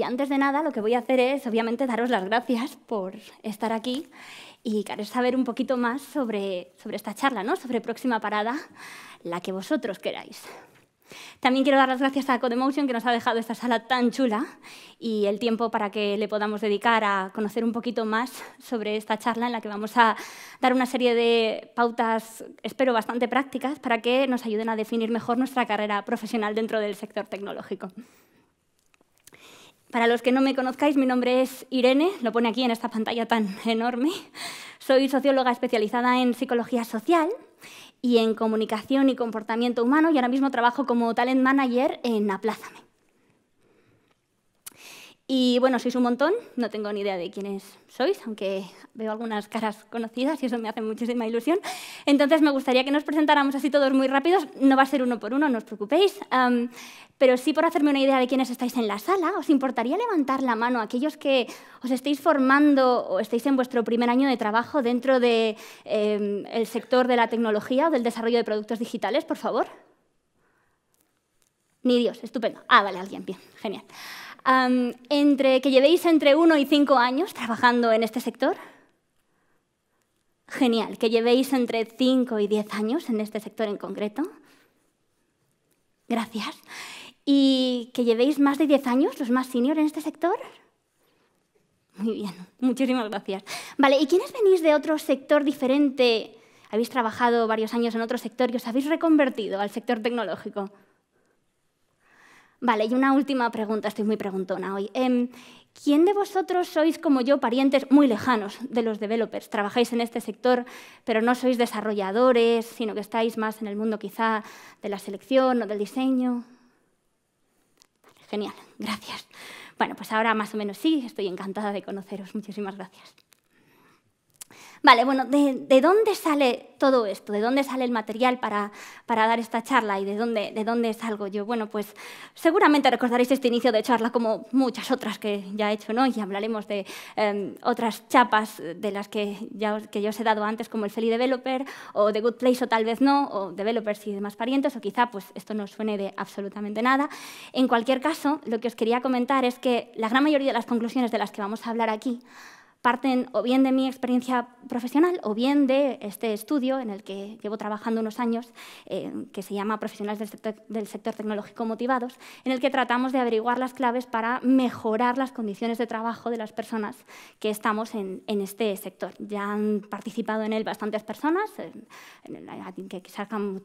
Y antes de nada, lo que voy a hacer es, obviamente, daros las gracias por estar aquí y querer saber un poquito más sobre, sobre esta charla, ¿no? sobre Próxima Parada, la que vosotros queráis. También quiero dar las gracias a Codemotion, que nos ha dejado esta sala tan chula y el tiempo para que le podamos dedicar a conocer un poquito más sobre esta charla en la que vamos a dar una serie de pautas, espero, bastante prácticas para que nos ayuden a definir mejor nuestra carrera profesional dentro del sector tecnológico. Para los que no me conozcáis, mi nombre es Irene, lo pone aquí en esta pantalla tan enorme. Soy socióloga especializada en psicología social y en comunicación y comportamiento humano y ahora mismo trabajo como talent manager en Aplázame. Y bueno, sois un montón, no tengo ni idea de quiénes sois, aunque veo algunas caras conocidas y eso me hace muchísima ilusión. Entonces me gustaría que nos presentáramos así todos muy rápidos, no va a ser uno por uno, no os preocupéis, pero sí por hacerme una idea de quiénes estáis en la sala, ¿os importaría levantar la mano aquellos que os estáis formando o estáis en vuestro primer año de trabajo dentro del de, eh, sector de la tecnología o del desarrollo de productos digitales, por favor? Ni Dios, estupendo. Ah, vale, alguien, bien, genial entre, que llevéis entre uno y cinco años trabajando en este sector. Genial, que llevéis entre 5 y 10 años en este sector en concreto. Gracias. ¿Y que llevéis más de diez años, los más senior en este sector? Muy bien, muchísimas gracias. Vale, ¿y quiénes venís de otro sector diferente? ¿Habéis trabajado varios años en otro sector y os habéis reconvertido al sector tecnológico? Vale, y una última pregunta, estoy muy preguntona hoy. Em, ¿Quién de vosotros sois, como yo, parientes muy lejanos de los developers? Trabajáis en este sector, pero no sois desarrolladores, sino que estáis más en el mundo quizá de la selección o del diseño. genial, gracias. Bueno, pues ahora más o menos sí, estoy encantada de conoceros. Muchísimas gracias. Vale, bueno, ¿de, dónde sale todo esto? ¿De dónde sale el material para, para dar esta charla y de dónde, de dónde salgo yo? Bueno, pues seguramente recordaréis este inicio de charla como muchas otras que ya he hecho, ¿no? Y hablaremos de em, otras chapas de las que, ya, yo os he dado antes, como el Feli Developer o The Good Place o tal vez no, o Developers y demás parientes, o quizá pues esto no suene de absolutamente nada. En cualquier caso, lo que os quería comentar es que la gran mayoría de las conclusiones de las que vamos a hablar aquí parten o bien de mi experiencia profesional o bien de este estudio en el que llevo trabajando unos años, eh, que se llama Profesionales del sector, Tecnológico Motivados, en el que tratamos de averiguar las claves para mejorar las condiciones de trabajo de las personas que estamos en, este sector. Ya han participado en él bastantes personas, que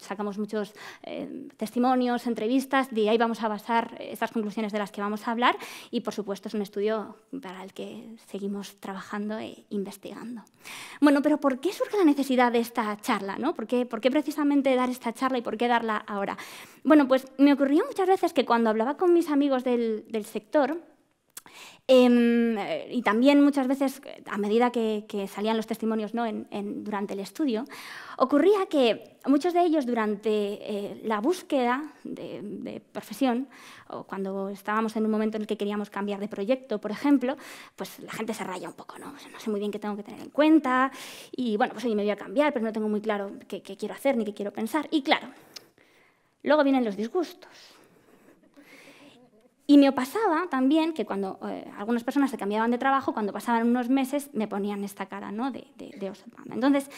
sacamos muchos eh, testimonios, entrevistas, de ahí vamos a basar esas conclusiones de las que vamos a hablar y, por supuesto, es un estudio para el que seguimos trabajando trabajando e investigando. Bueno, pero ¿por qué surge la necesidad de esta charla? ¿no? ¿Por, qué, precisamente dar esta charla y por qué darla ahora? Bueno, pues me ocurría muchas veces que cuando hablaba con mis amigos del sector, Em, y también muchas veces, a medida que, salían los testimonios ¿no? durante el estudio, ocurría que muchos de ellos durante eh, la búsqueda de, profesión, o cuando estábamos en un momento en el que queríamos cambiar de proyecto, por ejemplo, pues la gente se raya un poco, ¿no? no sé muy bien qué tengo que tener en cuenta, y bueno, pues hoy me voy a cambiar, pero no tengo muy claro qué quiero hacer ni qué quiero pensar. Y claro, luego vienen los disgustos y me pasaba también que cuando eh, algunas personas se cambiaban de trabajo, cuando pasaban unos meses me ponían esta cara ¿no? de, de, de Entonces,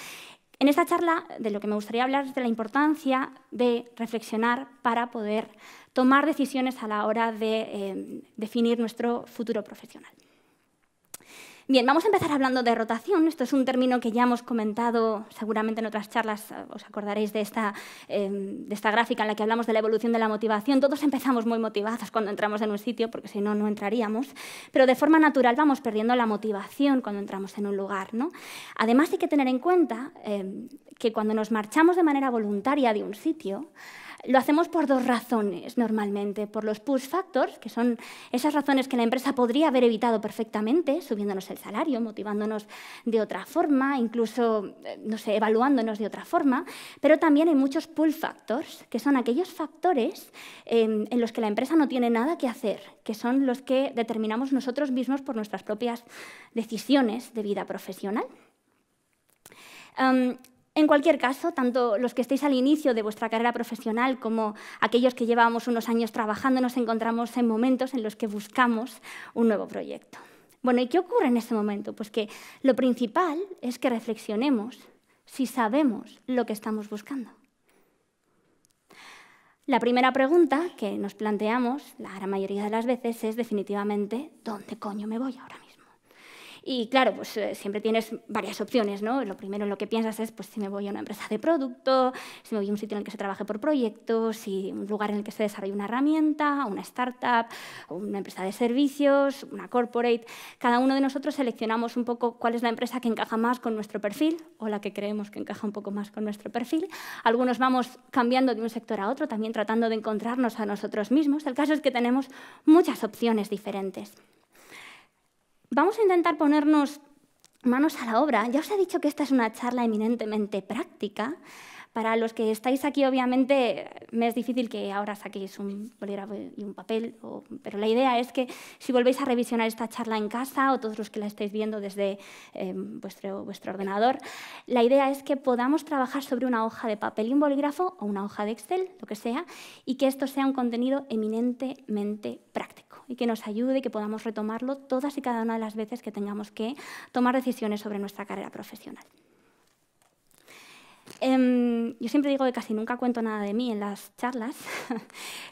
en esta charla de lo que me gustaría hablar es de la importancia de reflexionar para poder tomar decisiones a la hora de eh, definir nuestro futuro profesional. Bien, vamos a empezar hablando de rotación. Esto es un término que ya hemos comentado seguramente en otras charlas, eh, os acordaréis de esta, em, de esta gráfica en la que hablamos de la evolución de la motivación. Todos empezamos muy motivados cuando entramos en un sitio, porque si no, no entraríamos, pero de forma natural vamos perdiendo la motivación cuando entramos en un lugar. ¿no? Además hay que tener en cuenta em, que cuando nos marchamos de manera voluntaria de un sitio, lo hacemos por dos razones normalmente. Por los push factors, que son esas razones que la empresa podría haber evitado perfectamente, subiéndonos el salario, motivándonos de otra forma, incluso, eh, no sé, evaluándonos de otra forma. Pero también hay muchos pull factors, que son aquellos factores em, en los que la empresa no tiene nada que hacer, que son los que determinamos nosotros mismos por nuestras propias decisiones de vida profesional. Em, en cualquier caso, tanto los que estéis al inicio de vuestra carrera profesional como aquellos que llevábamos unos años trabajando nos encontramos en momentos en los que buscamos un nuevo proyecto. Bueno, ¿y qué ocurre en ese momento? Pues que lo principal es que reflexionemos si sabemos lo que estamos buscando. La primera pregunta que nos planteamos la gran mayoría de las veces es definitivamente, ¿dónde coño me voy ahora mismo? Y claro, pues eh, siempre tienes varias opciones, ¿no? Lo primero en lo que piensas es, pues si me voy a una empresa de producto, si me voy a un sitio en el que se trabaje por proyectos, si un lugar en el que se desarrolle una herramienta, una startup, una empresa de servicios, una corporate. Cada uno de nosotros seleccionamos un poco cuál es la empresa que encaja más con nuestro perfil o la que creemos que encaja un poco más con nuestro perfil. Algunos vamos cambiando de un sector a otro, también tratando de encontrarnos a nosotros mismos. El caso es que tenemos muchas opciones diferentes. Vamos a intentar ponernos manos a la obra. Ya os he dicho que esta es una charla eminentemente práctica. Para los que estáis aquí, obviamente, me es difícil que ahora saquéis un bolígrafo y un papel, pero la idea es que si volvéis a revisionar esta charla en casa o todos los que la estáis viendo desde eh, vuestro, vuestro ordenador, la idea es que podamos trabajar sobre una hoja de papel y un bolígrafo o una hoja de Excel, lo que sea, y que esto sea un contenido eminentemente práctico y que nos ayude y que podamos retomarlo todas y cada una de las veces que tengamos que tomar decisiones sobre nuestra carrera profesional. Em, yo siempre digo que casi nunca cuento nada de mí en las charlas,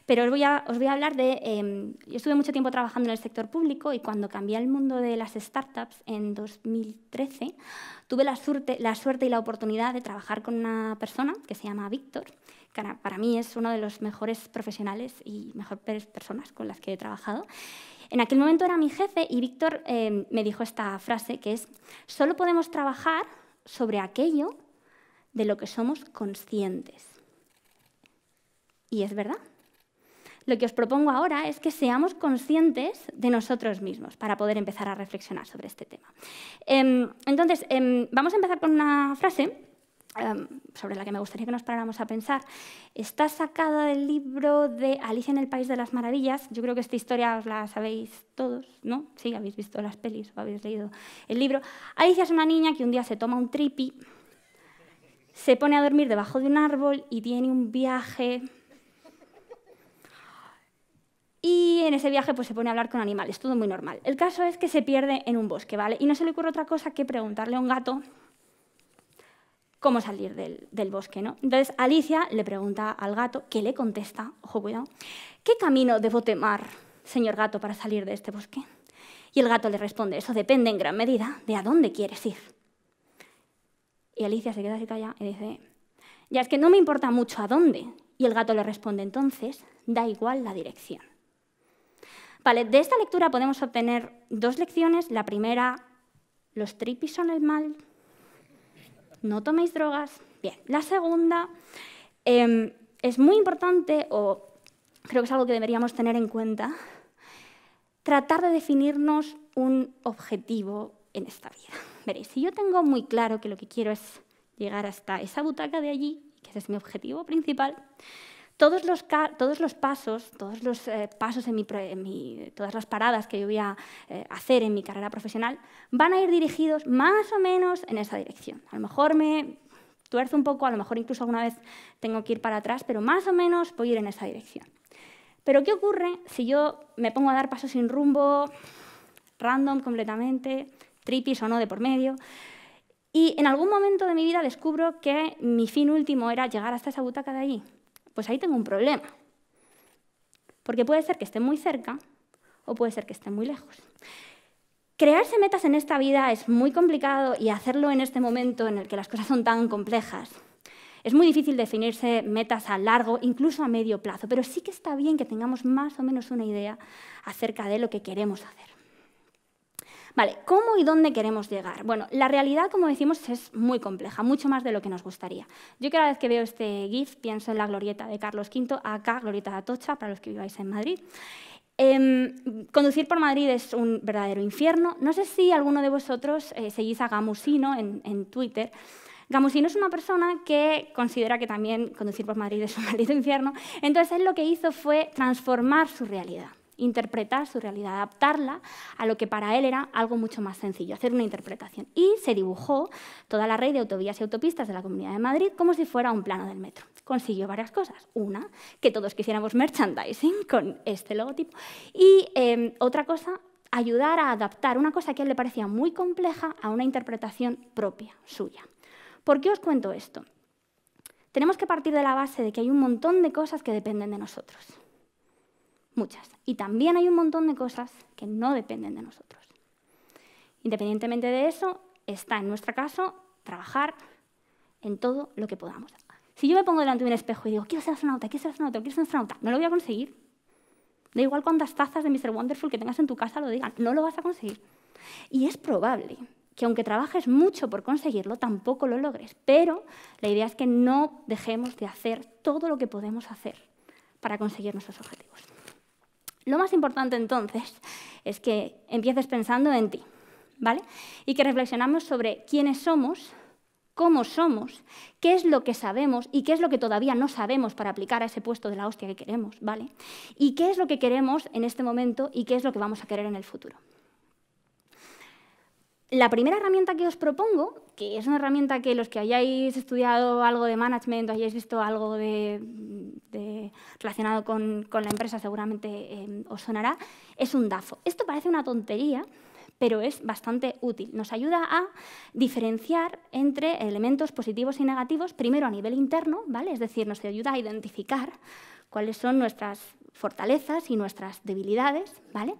pero os voy a, hablar de... Em, yo estuve mucho tiempo trabajando en el sector público y cuando cambié al mundo de las startups en 2013, tuve suerte, la suerte y la oportunidad de trabajar con una persona que se llama Víctor, para mí es uno de los mejores profesionales y mejores personas con las que he trabajado. En aquel momento era mi jefe y Víctor eh, me dijo esta frase que es, solo podemos trabajar sobre aquello de lo que somos conscientes. Y es verdad. Lo que os propongo ahora es que seamos conscientes de nosotros mismos para poder empezar a reflexionar sobre este tema. Em, entonces, em, vamos a empezar con una frase Em, sobre la que me gustaría que nos paráramos a pensar, está sacada del libro de Alicia en el País de las Maravillas. Yo creo que esta historia la sabéis todos, ¿no? Sí, habéis visto las pelis o habéis leído el libro. Alicia es una niña que un día se toma un tripi, se pone a dormir debajo de un árbol y tiene un viaje... Y en ese viaje pues, se pone a hablar con animales, todo muy normal. El caso es que se pierde en un bosque, ¿vale? Y no se le ocurre otra cosa que preguntarle a un gato cómo salir del, bosque. ¿no? Entonces Alicia le pregunta al gato, que le contesta, ojo cuidado, ¿qué camino debo tomar, señor gato, para salir de este bosque? Y el gato le responde, eso depende en gran medida de a dónde quieres ir. Y Alicia se queda así callada y dice, ya es que no me importa mucho a dónde. Y el gato le responde, entonces, da igual la dirección. Vale, de esta lectura podemos obtener dos lecciones. La primera, los tripis son el mal no toméis drogas. Bien, la segunda em, es muy importante, o creo que es algo que deberíamos tener en cuenta, tratar de definirnos un objetivo en esta vida. Veréis, si yo tengo muy claro que lo que quiero es llegar hasta esa butaca de allí, que ese es mi objetivo principal, todos los, pasos, eh, todas las paradas que yo voy a eh, hacer en mi carrera profesional van a ir dirigidos más o menos en esa dirección. A lo mejor me tuerzo un poco, a lo mejor incluso alguna vez tengo que ir para atrás, pero más o menos voy a ir en esa dirección. Pero ¿qué ocurre si yo me pongo a dar pasos sin rumbo, random completamente, tripis o no de por medio? Y en algún momento de mi vida descubro que mi fin último era llegar hasta esa butaca de allí, pues ahí tengo un problema. Porque puede ser que esté muy cerca o puede ser que esté muy lejos. Crearse metas en esta vida es muy complicado y hacerlo en este momento en el que las cosas son tan complejas. Es muy difícil definirse metas a largo, incluso a medio plazo, pero sí que está bien que tengamos más o menos una idea acerca de lo que queremos hacer. ¿cómo y dónde queremos llegar? Bueno, la realidad, como decimos, es muy compleja, mucho más de lo que nos gustaría. Yo cada vez que veo este GIF pienso en la glorieta de Carlos V, acá, glorieta de Atocha, para los que viváis en Madrid. Em, conducir por Madrid es un verdadero infierno. No sé si alguno de vosotros eh, seguís a Gamusino en, en Twitter. Gamusino es una persona que considera que también conducir por Madrid es un maldito infierno. Entonces lo que hizo fue transformar su realidad interpretar su realidad, adaptarla a lo que para él era algo mucho más sencillo, hacer una interpretación. Y se dibujó toda la red de autovías y autopistas de la Comunidad de Madrid como si fuera un plano del metro. Consiguió varias cosas. Una, que todos quisiéramos merchandising con este logotipo. Y em, otra cosa, ayudar a adaptar una cosa que a él le parecía muy compleja a una interpretación propia, suya. ¿Por qué os cuento esto? Tenemos que partir de la base de que hay un montón de cosas que dependen de nosotros muchas. Y también hay un montón de cosas que no dependen de nosotros. Independientemente de eso, está en nuestro caso trabajar en todo lo que podamos. Si yo me pongo delante de un espejo y digo, quiero ser astronauta, quiero ser astronauta, quiero no lo voy a conseguir. Da igual cuántas tazas de Mr. Wonderful que tengas en tu casa lo digan, no lo vas a conseguir. Y es probable que aunque trabajes mucho por conseguirlo, tampoco lo logres. Pero la idea es que no dejemos de hacer todo lo que podemos hacer para conseguir nuestros objetivos. Lo más importante entonces es que empieces pensando en ti, ¿vale? Y que reflexionamos sobre quiénes somos, cómo somos, qué es lo que sabemos y qué es lo que todavía no sabemos para aplicar a ese puesto de la hostia que queremos, ¿vale? Y qué es lo que queremos en este momento y qué es lo que vamos a querer en el futuro. La primera herramienta que os propongo, que es una herramienta que los que hayáis estudiado algo de management o hayáis visto algo de, relacionado con, la empresa seguramente em, os sonará, es un DAFO. Esto parece una tontería, pero es bastante útil. Nos ayuda a diferenciar entre elementos positivos y negativos, primero a nivel interno, ¿vale? es decir, nos ayuda a identificar cuáles son nuestras fortalezas y nuestras debilidades, ¿vale?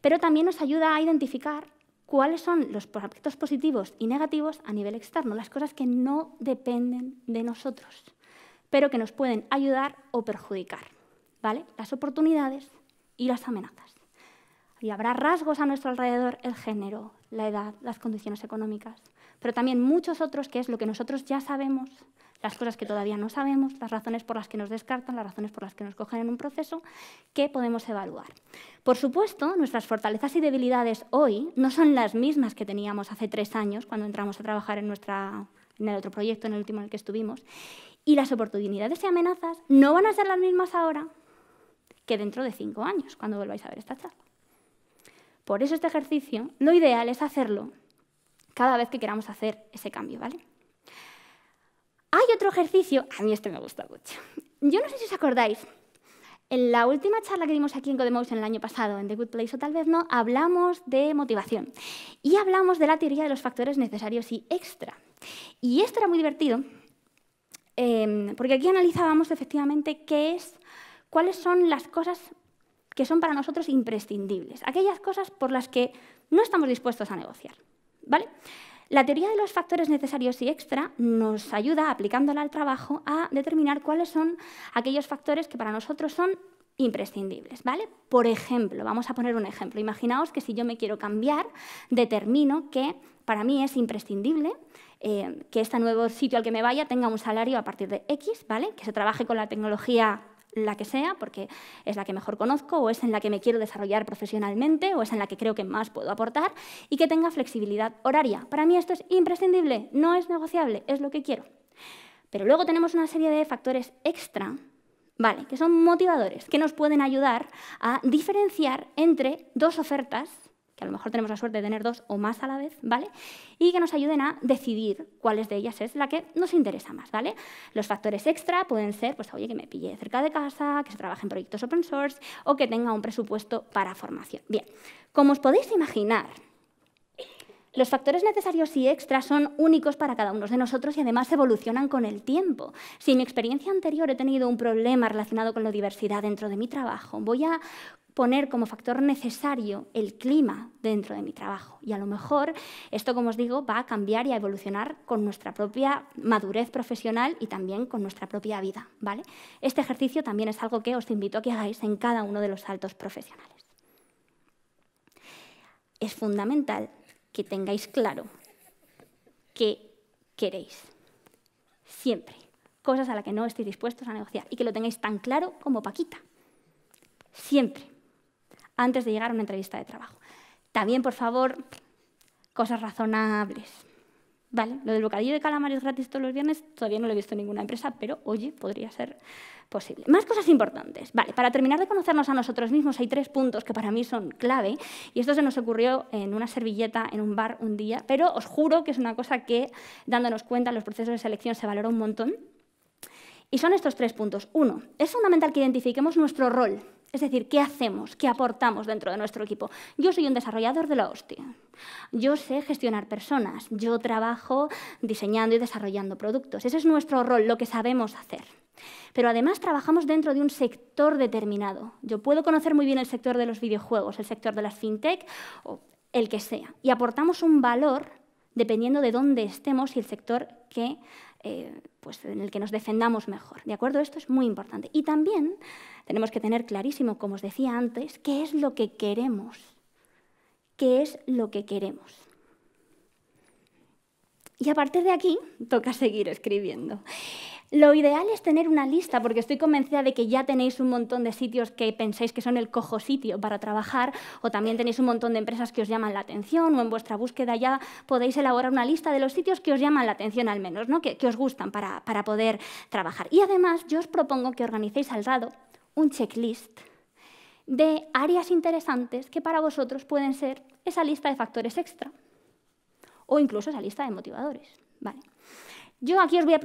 pero también nos ayuda a identificar cuáles son los aspectos positivos y negativos a nivel externo, las cosas que no dependen de nosotros, pero que nos pueden ayudar o perjudicar, ¿vale? Las oportunidades y las amenazas. Y habrá rasgos a nuestro alrededor, el género, la edad, las condiciones económicas, pero también muchos otros que es lo que nosotros ya sabemos, las cosas que todavía no sabemos, las razones por las que nos descartan, las razones por las que nos cogen en un proceso, que podemos evaluar. Por supuesto, nuestras fortalezas y debilidades hoy no son las mismas que teníamos hace tres años cuando entramos a trabajar en, nuestra, en el otro proyecto, en el último en el que estuvimos, y las oportunidades y amenazas no van a ser las mismas ahora que dentro de cinco años, cuando volváis a ver esta charla. Por eso este ejercicio, lo ideal es hacerlo cada vez que queramos hacer ese cambio, ¿vale? Hay otro ejercicio, a mí este me gusta mucho. Yo no sé si os acordáis, en la última charla que dimos aquí en en el año pasado, en The Good Place o tal vez no, hablamos de motivación y hablamos de la teoría de los factores necesarios y extra. Y esto era muy divertido em, porque aquí analizábamos efectivamente qué es, cuáles son las cosas que son para nosotros imprescindibles, aquellas cosas por las que no estamos dispuestos a negociar. ¿Vale? La teoría de los factores necesarios y extra nos ayuda, aplicándola al trabajo, a determinar cuáles son aquellos factores que para nosotros son imprescindibles, ¿vale? Por ejemplo, vamos a poner un ejemplo. Imaginaos que si yo me quiero cambiar, determino que para mí es imprescindible eh, que este nuevo sitio al que me vaya tenga un salario a partir de X, ¿vale? Que se trabaje con la tecnología la que sea, porque es la que mejor conozco o es en la que me quiero desarrollar profesionalmente o es en la que creo que más puedo aportar y que tenga flexibilidad horaria. Para mí esto es imprescindible, no es negociable, es lo que quiero. Pero luego tenemos una serie de factores extra, ¿vale? Que son motivadores, que nos pueden ayudar a diferenciar entre dos ofertas que a lo mejor tenemos la suerte de tener dos o más a la vez, ¿vale? Y que nos ayuden a decidir cuáles de ellas es la que nos interesa más, ¿vale? Los factores extra pueden ser, pues, oye, que me pille cerca de casa, que se trabaje en proyectos open source o que tenga un presupuesto para formación. Bien, como os podéis imaginar, los factores necesarios y extras son únicos para cada uno de nosotros y además evolucionan con el tiempo. Si en mi experiencia anterior he tenido un problema relacionado con la diversidad dentro de mi trabajo, voy a poner como factor necesario el clima dentro de mi trabajo. Y a lo mejor esto, como os digo, va a cambiar y a evolucionar con nuestra propia madurez profesional y también con nuestra propia vida. ¿vale? Este ejercicio también es algo que os invito a que hagáis en cada uno de los saltos profesionales. Es fundamental que tengáis claro que queréis. Siempre. Cosas a las que no estéis dispuestos a negociar y que lo tengáis tan claro como Paquita. Siempre antes de llegar a una entrevista de trabajo. También, por favor, cosas razonables. Vale, lo del bocadillo de calamares gratis todos los viernes todavía no lo he visto en ninguna empresa, pero oye, podría ser posible. Más cosas importantes. Vale, para terminar de conocernos a nosotros mismos hay tres puntos que para mí son clave y esto se nos ocurrió en una servilleta en un bar un día, pero os juro que es una cosa que dándonos cuenta los procesos de selección se valora un montón. Y son estos tres puntos. Uno, es fundamental que identifiquemos nuestro rol es decir, ¿qué hacemos? ¿Qué aportamos dentro de nuestro equipo? Yo soy un desarrollador de la hostia. Yo sé gestionar personas. Yo trabajo diseñando y desarrollando productos. Ese es nuestro rol, lo que sabemos hacer. Pero además trabajamos dentro de un sector determinado. Yo puedo conocer muy bien el sector de los videojuegos, el sector de las fintech o el que sea. Y aportamos un valor dependiendo de dónde estemos y el sector que eh, pues en el que nos defendamos mejor. ¿De acuerdo? Esto es muy importante. Y también tenemos que tener clarísimo, como os decía antes, qué es lo que queremos. ¿Qué es lo que queremos? Y a partir de aquí, toca seguir escribiendo. Lo ideal es tener una lista, porque estoy convencida de que ya tenéis un montón de sitios que pensáis que son el cojo sitio para trabajar, o también tenéis un montón de empresas que os llaman la atención, o en vuestra búsqueda ya podéis elaborar una lista de los sitios que os llaman la atención al menos, ¿no? que, os gustan para, poder trabajar. Y además yo os propongo que organicéis al lado un checklist de áreas interesantes que para vosotros pueden ser esa lista de factores extra o incluso esa lista de motivadores. Yo aquí os voy a,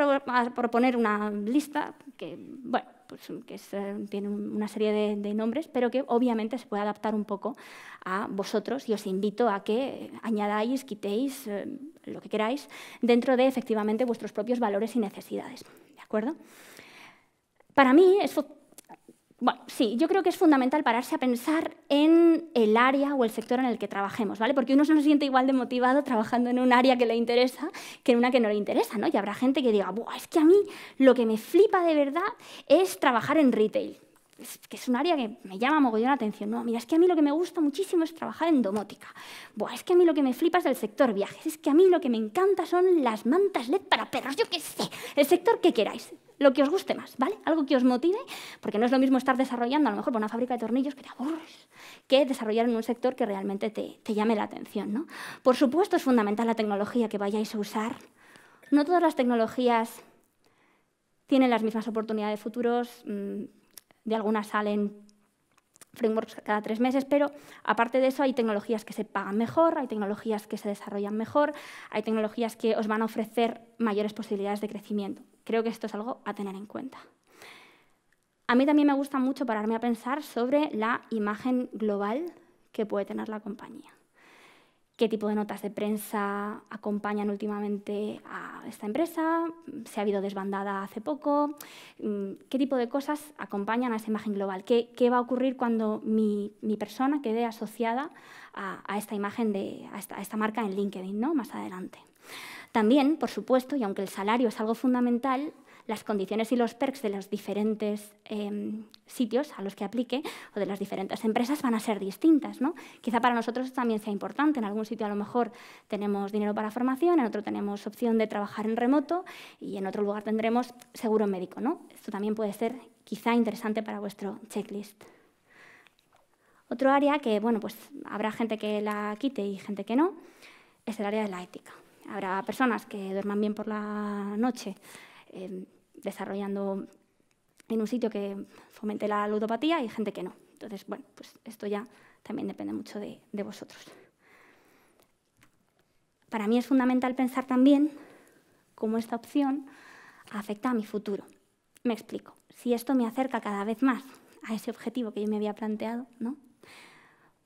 proponer una lista que, bueno, pues, que eh, tiene una serie de, nombres, pero que obviamente se puede adaptar un poco a vosotros y os invito a que añadáis, quitéis eh, lo que queráis dentro de efectivamente vuestros propios valores y necesidades. ¿De acuerdo? Para mí es bueno, sí, yo creo que es fundamental pararse a pensar en el área o el sector en el que trabajemos, ¿vale? Porque uno se se siente igual de motivado trabajando en un área que le interesa que en una que no le interesa, ¿no? Y habrá gente que diga, Buah, es que a mí lo que me flipa de verdad es trabajar en retail que es un área que me llama mogollón la atención. No, mira, es que a mí lo que me gusta muchísimo es trabajar en domótica. Buah, es que a mí lo que me flipa es el sector viajes. Es que a mí lo que me encanta son las mantas LED para perros. Yo qué sé, el sector que queráis, lo que os guste más, ¿vale? Algo que os motive, porque no es lo mismo estar desarrollando a lo mejor por una fábrica de tornillos que te que desarrollar en un sector que realmente te, te llame la atención, ¿no? Por supuesto, es fundamental la tecnología que vayáis a usar. No todas las tecnologías tienen las mismas oportunidades de futuros. Mm, de algunas salen frameworks cada tres meses, pero aparte de eso hay tecnologías que se pagan mejor, hay tecnologías que se desarrollan mejor, hay tecnologías que os van a ofrecer mayores posibilidades de crecimiento. Creo que esto es algo a tener en cuenta. A mí también me gusta mucho pararme a pensar sobre la imagen global que puede tener la compañía qué tipo de notas de prensa acompañan últimamente a esta empresa, ¿Se ha habido desbandada hace poco, mm, qué tipo de cosas acompañan a esa imagen global, qué, va a ocurrir cuando mi, persona quede asociada a, esta imagen, de, a esta, esta, marca en LinkedIn ¿no? más adelante. También, por supuesto, y aunque el salario es algo fundamental, las condiciones y los perks de los diferentes em, sitios a los que aplique o de las diferentes empresas van a ser distintas. Quizá para nosotros también sea importante. En algún sitio a lo mejor tenemos dinero para formación, en otro tenemos opción de trabajar en remoto y en otro lugar tendremos seguro médico. ¿no? Esto también puede ser quizá interesante para vuestro checklist. Otro área que, bueno, pues habrá gente que la quite y gente que no, es el área de la ética. Habrá personas que duerman bien por la noche, em, desarrollando en un sitio que fomente la ludopatía y gente que no. Entonces, bueno, pues esto ya también depende mucho de, vosotros. Para mí es fundamental pensar también cómo esta opción afecta a mi futuro. Me explico. Si esto me acerca cada vez más a ese objetivo que yo me había planteado, ¿no?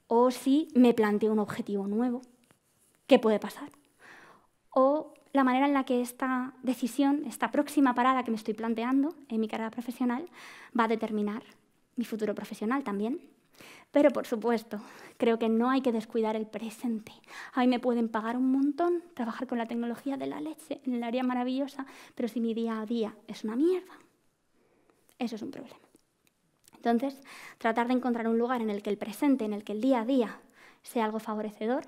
O si me planteo un objetivo nuevo, ¿qué puede pasar? O la manera en la que esta decisión, esta próxima parada que me estoy planteando en mi carrera profesional, va a determinar mi futuro profesional también. Pero, por supuesto, creo que no hay que descuidar el presente. A mí me pueden pagar un montón, trabajar con la tecnología de la leche en el área maravillosa, pero si mi día a día es una mierda, eso es un problema. Entonces, tratar de encontrar un lugar en el que el presente, en el que el día a día sea algo favorecedor,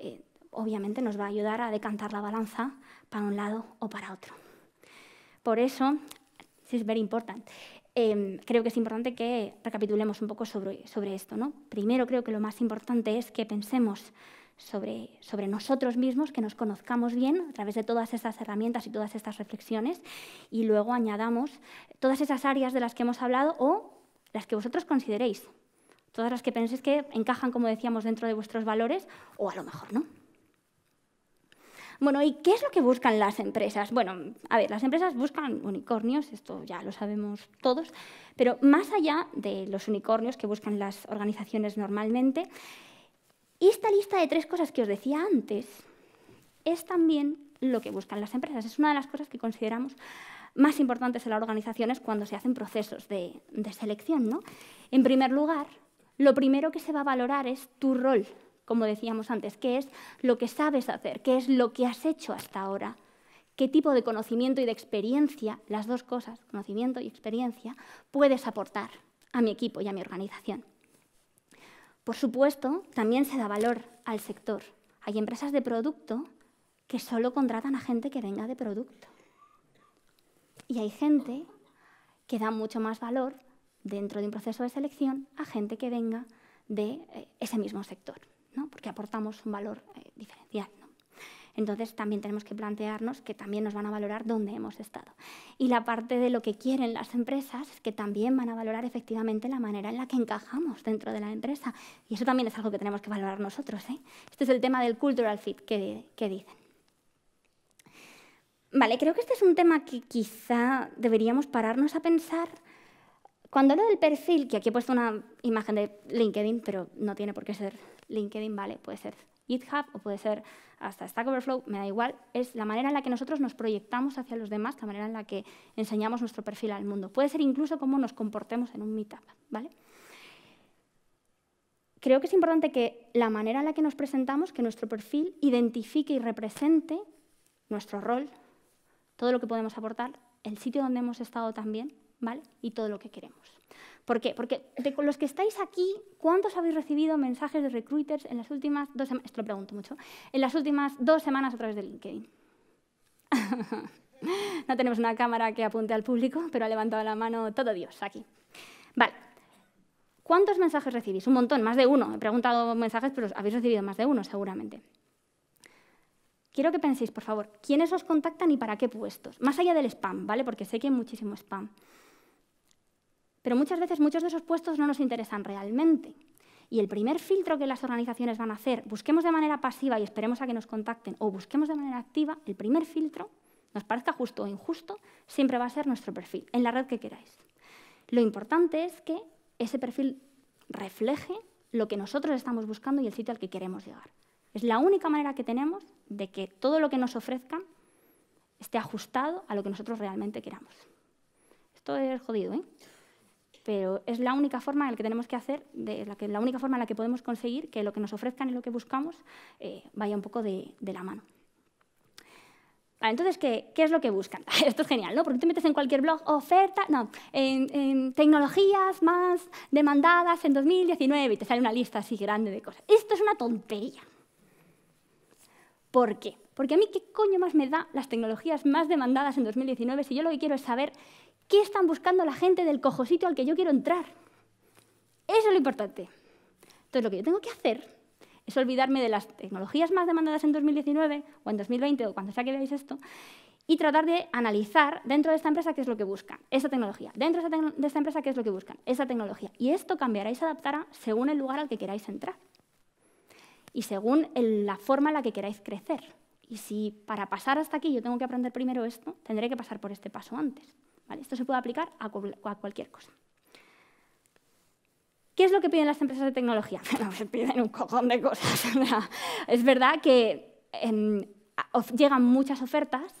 eh, obviamente nos va a ayudar a decantar la balanza para un lado o para otro. Por eso, es muy importante, em, creo que es importante que recapitulemos un poco sobre, esto. ¿no? Primero, creo que lo más importante es que pensemos sobre, sobre, nosotros mismos, que nos conozcamos bien a través de todas estas herramientas y todas estas reflexiones, y luego añadamos todas esas áreas de las que hemos hablado o las que vosotros consideréis, todas las que penséis que encajan, como decíamos, dentro de vuestros valores, o a lo mejor no. Bueno, ¿y qué es lo que buscan las empresas? Bueno, a ver, las empresas buscan unicornios, esto ya lo sabemos todos, pero más allá de los unicornios que buscan las organizaciones normalmente, esta lista de tres cosas que os decía antes es también lo que buscan las empresas. Es una de las cosas que consideramos más importantes en las organizaciones cuando se hacen procesos de, selección. ¿no? En primer lugar, lo primero que se va a valorar es tu rol como decíamos antes, qué es lo que sabes hacer, qué es lo que has hecho hasta ahora, qué tipo de conocimiento y de experiencia, las dos cosas, conocimiento y experiencia, puedes aportar a mi equipo y a mi organización. Por supuesto, también se da valor al sector. Hay empresas de producto que solo contratan a gente que venga de producto. Y hay gente que da mucho más valor dentro de un proceso de selección a gente que venga de eh, ese mismo sector porque aportamos un valor eh, diferencial. Entonces también tenemos que plantearnos que también nos van a valorar dónde hemos estado. Y la parte de lo que quieren las empresas es que también van a valorar efectivamente la manera en la que encajamos dentro de la empresa. Y eso también es algo que tenemos que valorar nosotros. ¿eh? Este es el tema del cultural fit que, que dicen. Vale, creo que este es un tema que quizá deberíamos pararnos a pensar. Cuando hablo del perfil, que aquí he puesto una imagen de LinkedIn, pero no tiene por qué ser LinkedIn, vale, puede ser GitHub o puede ser hasta Stack Overflow, me da igual, es la manera en la que nosotros nos proyectamos hacia los demás, la manera en la que enseñamos nuestro perfil al mundo. Puede ser incluso cómo nos comportemos en un meetup, ¿vale? Creo que es importante que la manera en la que nos presentamos, que nuestro perfil identifique y represente nuestro rol, todo lo que podemos aportar, el sitio donde hemos estado también, ¿vale? Y todo lo que queremos. ¿Por qué? Porque de los que estáis aquí, ¿cuántos habéis recibido mensajes de recruiters en las últimas dos semanas? Esto lo pregunto mucho. En las últimas dos semanas a través de LinkedIn. no tenemos una cámara que apunte al público, pero ha levantado la mano todo Dios aquí. Vale. ¿Cuántos mensajes recibís? Un montón, más de uno. He preguntado mensajes, pero habéis recibido más de uno, seguramente. Quiero que penséis, por favor, quiénes os contactan y para qué puestos. Más allá del spam, ¿vale? Porque sé que hay muchísimo spam. Pero muchas veces muchos de esos puestos no nos interesan realmente. Y el primer filtro que las organizaciones van a hacer, busquemos de manera pasiva y esperemos a que nos contacten, o busquemos de manera activa, el primer filtro, nos parezca justo o injusto, siempre va a ser nuestro perfil, en la red que queráis. Lo importante es que ese perfil refleje lo que nosotros estamos buscando y el sitio al que queremos llegar. Es la única manera que tenemos de que todo lo que nos ofrezcan esté ajustado a lo que nosotros realmente queramos. Esto es jodido, ¿eh? pero es la única forma en la que tenemos que hacer, de la, que, la única forma en la que podemos conseguir que lo que nos ofrezcan y lo que buscamos eh, vaya un poco de, la mano. Ah, entonces, ¿qué, ¿qué, es lo que buscan? Esto es genial, ¿no? Porque tú metes en cualquier blog oferta, no, en, en, tecnologías más demandadas en 2019 y te sale una lista así grande de cosas. Esto es una tontería. ¿Por qué? Porque a mí qué coño más me da las tecnologías más demandadas en 2019 si yo lo que quiero es saber ¿Qué están buscando la gente del cojosito al que yo quiero entrar? Eso es lo importante. Entonces, lo que yo tengo que hacer es olvidarme de las tecnologías más demandadas en 2019 o en 2020 o cuando sea que veáis esto y tratar de analizar dentro de esta empresa qué es lo que buscan, esa tecnología, dentro de, esta, empresa qué es lo que buscan, esa tecnología. Y esto cambiará y se adaptará según el lugar al que queráis entrar y según la forma en la que queráis crecer. Y si para pasar hasta aquí yo tengo que aprender primero esto, tendré que pasar por este paso antes. Esto se puede aplicar a, cualquier cosa. ¿Qué es lo que piden las empresas de tecnología? piden un cojón de cosas. es verdad que em, llegan muchas ofertas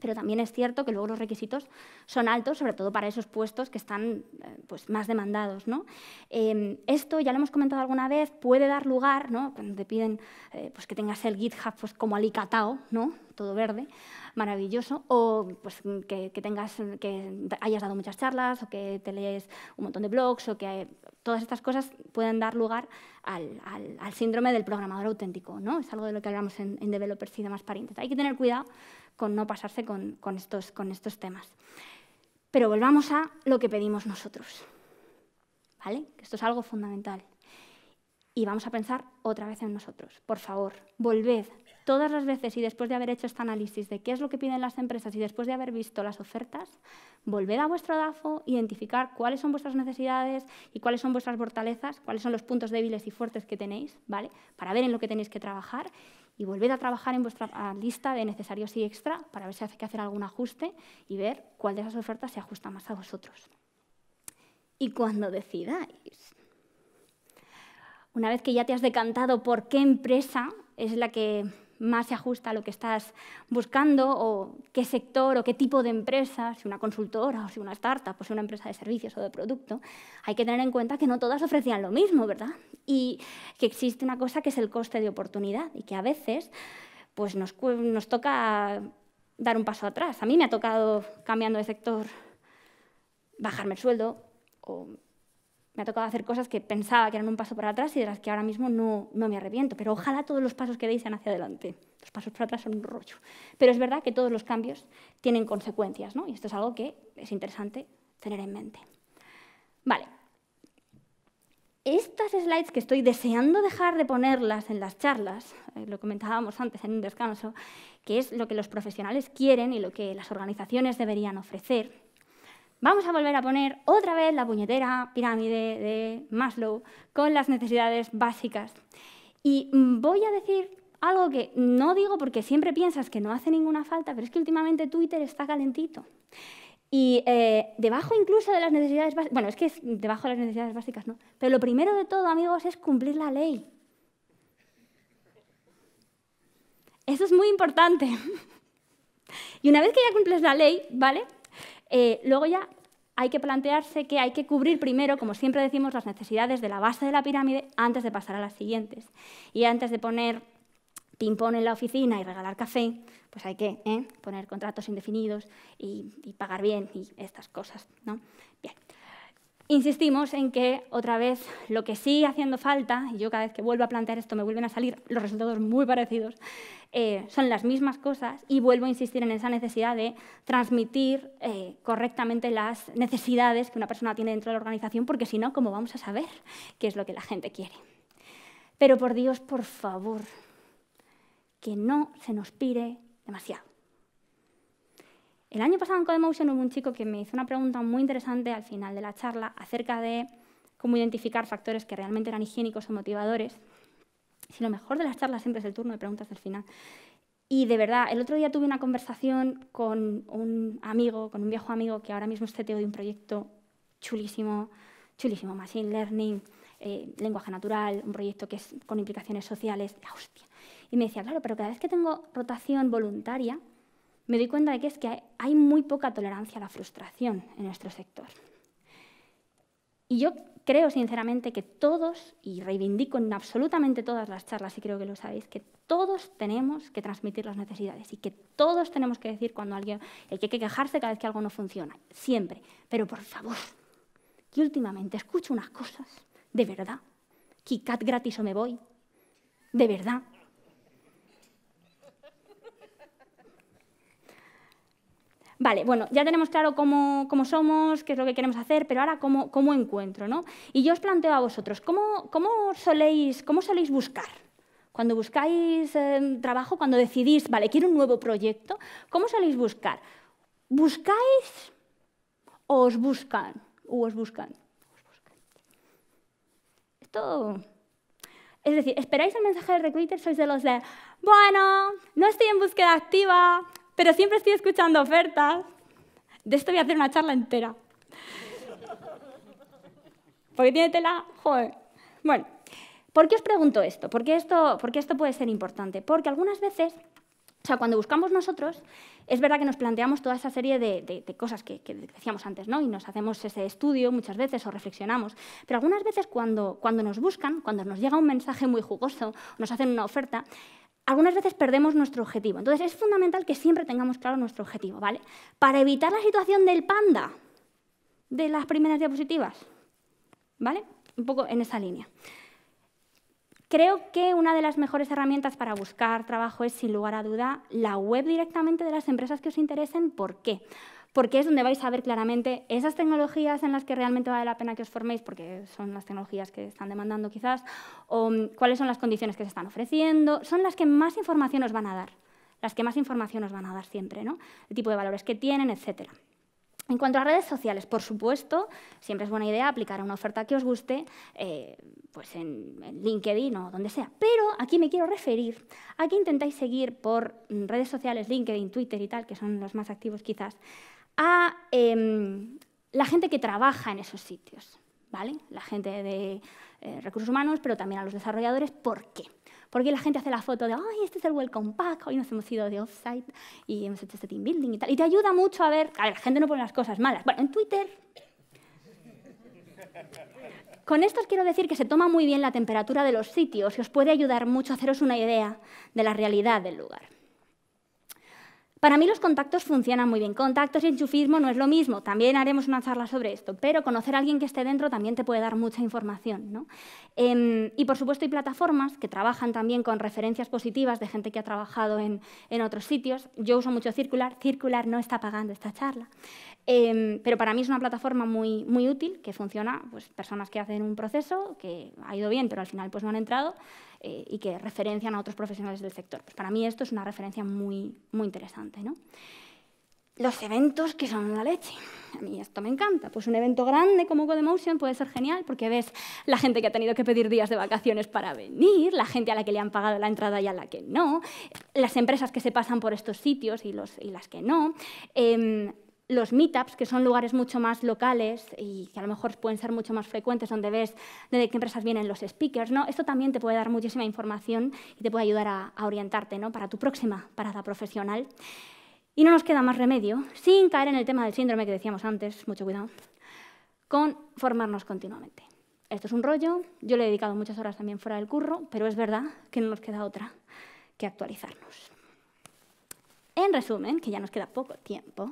pero también es cierto que luego los requisitos son altos, sobre todo para esos puestos que están eh, pues, más demandados. ¿no? Em, esto, ya lo hemos comentado alguna vez, puede dar lugar, ¿no? cuando te piden eh, pues, que tengas el GitHub pues, como alicatado, ¿no? todo verde, maravilloso, o pues, que, tengas, que hayas dado muchas charlas, o que te lees un montón de blogs, o que todas estas cosas pueden dar lugar al, síndrome del programador auténtico. ¿no? Es algo de lo que hablamos en, en Developers y demás parientes. Hay que tener cuidado con no pasarse con, estos, con estos temas. Pero volvamos a lo que pedimos nosotros. ¿Vale? Esto es algo fundamental. Y vamos a pensar otra vez en nosotros. Por favor, volved todas las veces y después de haber hecho este análisis de qué es lo que piden las empresas y después de haber visto las ofertas, volved a vuestro DAFO, identificar cuáles son vuestras necesidades y cuáles son vuestras fortalezas, cuáles son los puntos débiles y fuertes que tenéis, ¿vale? Para ver en lo que tenéis que trabajar y volved a trabajar en vuestra lista de necesarios y extra para ver si hace que hacer algún ajuste y ver cuál de esas ofertas se ajusta más a vosotros. Y cuando decidáis, una vez que ya te has decantado por qué empresa es la que más se ajusta a lo que estás buscando o qué sector o qué tipo de empresa, si una consultora o si una startup o si una empresa de servicios o de producto, hay que tener en cuenta que no todas ofrecían lo mismo, ¿verdad? Y que existe una cosa que es el coste de oportunidad y que a veces pues nos, nos toca dar un paso atrás. A mí me ha tocado, cambiando de sector, bajarme el sueldo o me ha tocado hacer cosas que pensaba que eran un paso para atrás y de las que ahora mismo no, me arrepiento. Pero ojalá todos los pasos que deis sean hacia adelante. Los pasos para atrás son un rollo. Pero es verdad que todos los cambios tienen consecuencias, ¿no? Y esto es algo que es interesante tener en mente. Vale. Estas slides que estoy deseando dejar de ponerlas en las charlas, eh, lo comentábamos antes en un descanso, que es lo que los profesionales quieren y lo que las organizaciones deberían ofrecer, Vamos a volver a poner otra vez la puñetera pirámide de Maslow con las necesidades básicas. Y voy a decir algo que no digo porque siempre piensas que no hace ninguna falta, pero es que últimamente Twitter está calentito. Y eh, debajo incluso de las necesidades básicas, bueno, es que es debajo de las necesidades básicas, ¿no? Pero lo primero de todo, amigos, es cumplir la ley. Eso es muy importante. y una vez que ya cumples la ley, ¿vale? Eh, luego ya hay que plantearse que hay que cubrir primero, como siempre decimos, las necesidades de la base de la pirámide antes de pasar a las siguientes. Y antes de poner ping-pong en la oficina y regalar café, pues hay que ¿eh? poner contratos indefinidos y, pagar bien y estas cosas. Bien. Insistimos en que, otra vez, lo que sigue haciendo falta, y yo cada vez que vuelvo a plantear esto me vuelven a salir los resultados muy parecidos, eh, son las mismas cosas y vuelvo a insistir en esa necesidad de transmitir eh, correctamente las necesidades que una persona tiene dentro de la organización, porque si no, ¿cómo vamos a saber qué es lo que la gente quiere? Pero por Dios, por favor, que no se nos pire demasiado. El año pasado en Codemotion hubo un chico que me hizo una pregunta muy interesante al final de la charla acerca de cómo identificar factores que realmente eran higiénicos o motivadores. Si lo mejor de las charlas siempre es el turno de preguntas al final. Y de verdad, el otro día tuve una conversación con un amigo, con un viejo amigo que ahora mismo es CTO de un proyecto chulísimo, chulísimo, Machine Learning, eh, lenguaje natural, un proyecto que es con implicaciones sociales, la hostia. Y me decía, claro, pero cada vez que tengo rotación voluntaria, me doy cuenta de que es que hay muy poca tolerancia a la frustración en nuestro sector. Y yo creo sinceramente que todos, y reivindico en absolutamente todas las charlas, y creo que lo sabéis, que todos tenemos que transmitir las necesidades y que todos tenemos que decir cuando alguien, que hay que quejarse cada vez que algo no funciona, siempre. Pero por favor, que últimamente escucho unas cosas, de verdad, cat gratis o me voy, de verdad, Vale, bueno, ya tenemos claro cómo, somos, qué es lo que queremos hacer, pero ahora cómo, encuentro, ¿no? Y yo os planteo a vosotros, ¿cómo, soléis, cómo buscar? Cuando buscáis eh, trabajo, cuando decidís, vale, quiero un nuevo proyecto, ¿cómo soléis buscar? ¿Buscáis o os buscan? ¿O os buscan? Es decir, ¿esperáis el mensaje de recruiter? ¿Sois de los de, bueno, no estoy en búsqueda activa, pero siempre estoy escuchando ofertas. De esto voy a hacer una charla entera. Porque tiene tela, joder. Bueno, ¿por qué os pregunto esto? ¿Por qué esto, esto puede ser importante? Porque algunas veces, o sea, cuando buscamos nosotros, es verdad que nos planteamos toda esa serie de, cosas que, decíamos antes, ¿no? Y nos hacemos ese estudio muchas veces o reflexionamos. Pero algunas veces cuando, cuando nos buscan, cuando nos llega un mensaje muy jugoso, nos hacen una oferta, algunas veces perdemos nuestro objetivo. Entonces es fundamental que siempre tengamos claro nuestro objetivo, ¿vale? Para evitar la situación del panda de las primeras diapositivas, ¿vale? Un poco en esa línea. Creo que una de las mejores herramientas para buscar trabajo es, sin lugar a duda, la web directamente de las empresas que os interesen. ¿Por qué? porque es donde vais a ver claramente esas tecnologías en las que realmente vale la pena que os forméis, porque son las tecnologías que están demandando quizás, o mm, cuáles son las condiciones que se están ofreciendo, son las que más información os van a dar, las que más información os van a dar siempre, ¿no? El tipo de valores que tienen, etcétera. En cuanto a redes sociales, por supuesto, siempre es buena idea aplicar una oferta que os guste, eh, pues en, en, LinkedIn o donde sea. Pero aquí me quiero referir a que intentáis seguir por mm, redes sociales, LinkedIn, Twitter y tal, que son los más activos quizás, a em, la gente que trabaja en esos sitios, ¿vale? La gente de eh, recursos humanos, pero también a los desarrolladores. ¿Por qué? Porque la gente hace la foto de, ay, este es el welcome pack, hoy nos hemos ido de offsite y hemos hecho este team building y tal. Y te ayuda mucho a ver, a ver, la gente no pone las cosas malas. Bueno, en Twitter... Con esto os quiero decir que se toma muy bien la temperatura de los sitios y os puede ayudar mucho a haceros una idea de la realidad del lugar. Para mí los contactos funcionan muy bien. Contactos y enchufismo no es lo mismo. También haremos una charla sobre esto. Pero conocer a alguien que esté dentro también te puede dar mucha información. Em, y por supuesto hay plataformas que trabajan también con referencias positivas de gente que ha trabajado en, otros sitios. Yo uso mucho Circular. Circular no está pagando esta charla. Em, pero para mí es una plataforma muy, muy útil que funciona. Pues, personas que hacen un proceso que ha ido bien, pero al final pues, no han entrado. Eh, y que referencian a otros profesionales del sector. Pues para mí esto es una referencia muy, muy interesante. Los eventos que son la leche. A mí esto me encanta. Pues un evento grande como Godemotion puede ser genial porque ves la gente que ha tenido que pedir días de vacaciones para venir, la gente a la que le han pagado la entrada y a la que no, las empresas que se pasan por estos sitios y, los, y las que no. Em, los meetups, que son lugares mucho más locales y que a lo mejor pueden ser mucho más frecuentes, donde ves de qué empresas vienen los speakers, ¿no? Esto también te puede dar muchísima información y te puede ayudar a, orientarte ¿no? para tu próxima parada profesional. Y no nos queda más remedio, sin caer en el tema del síndrome que decíamos antes, mucho cuidado, con formarnos continuamente. Esto es un rollo, yo le he dedicado muchas horas también fuera del curro, pero es verdad que no nos queda otra que actualizarnos. En resumen, que ya nos queda poco tiempo,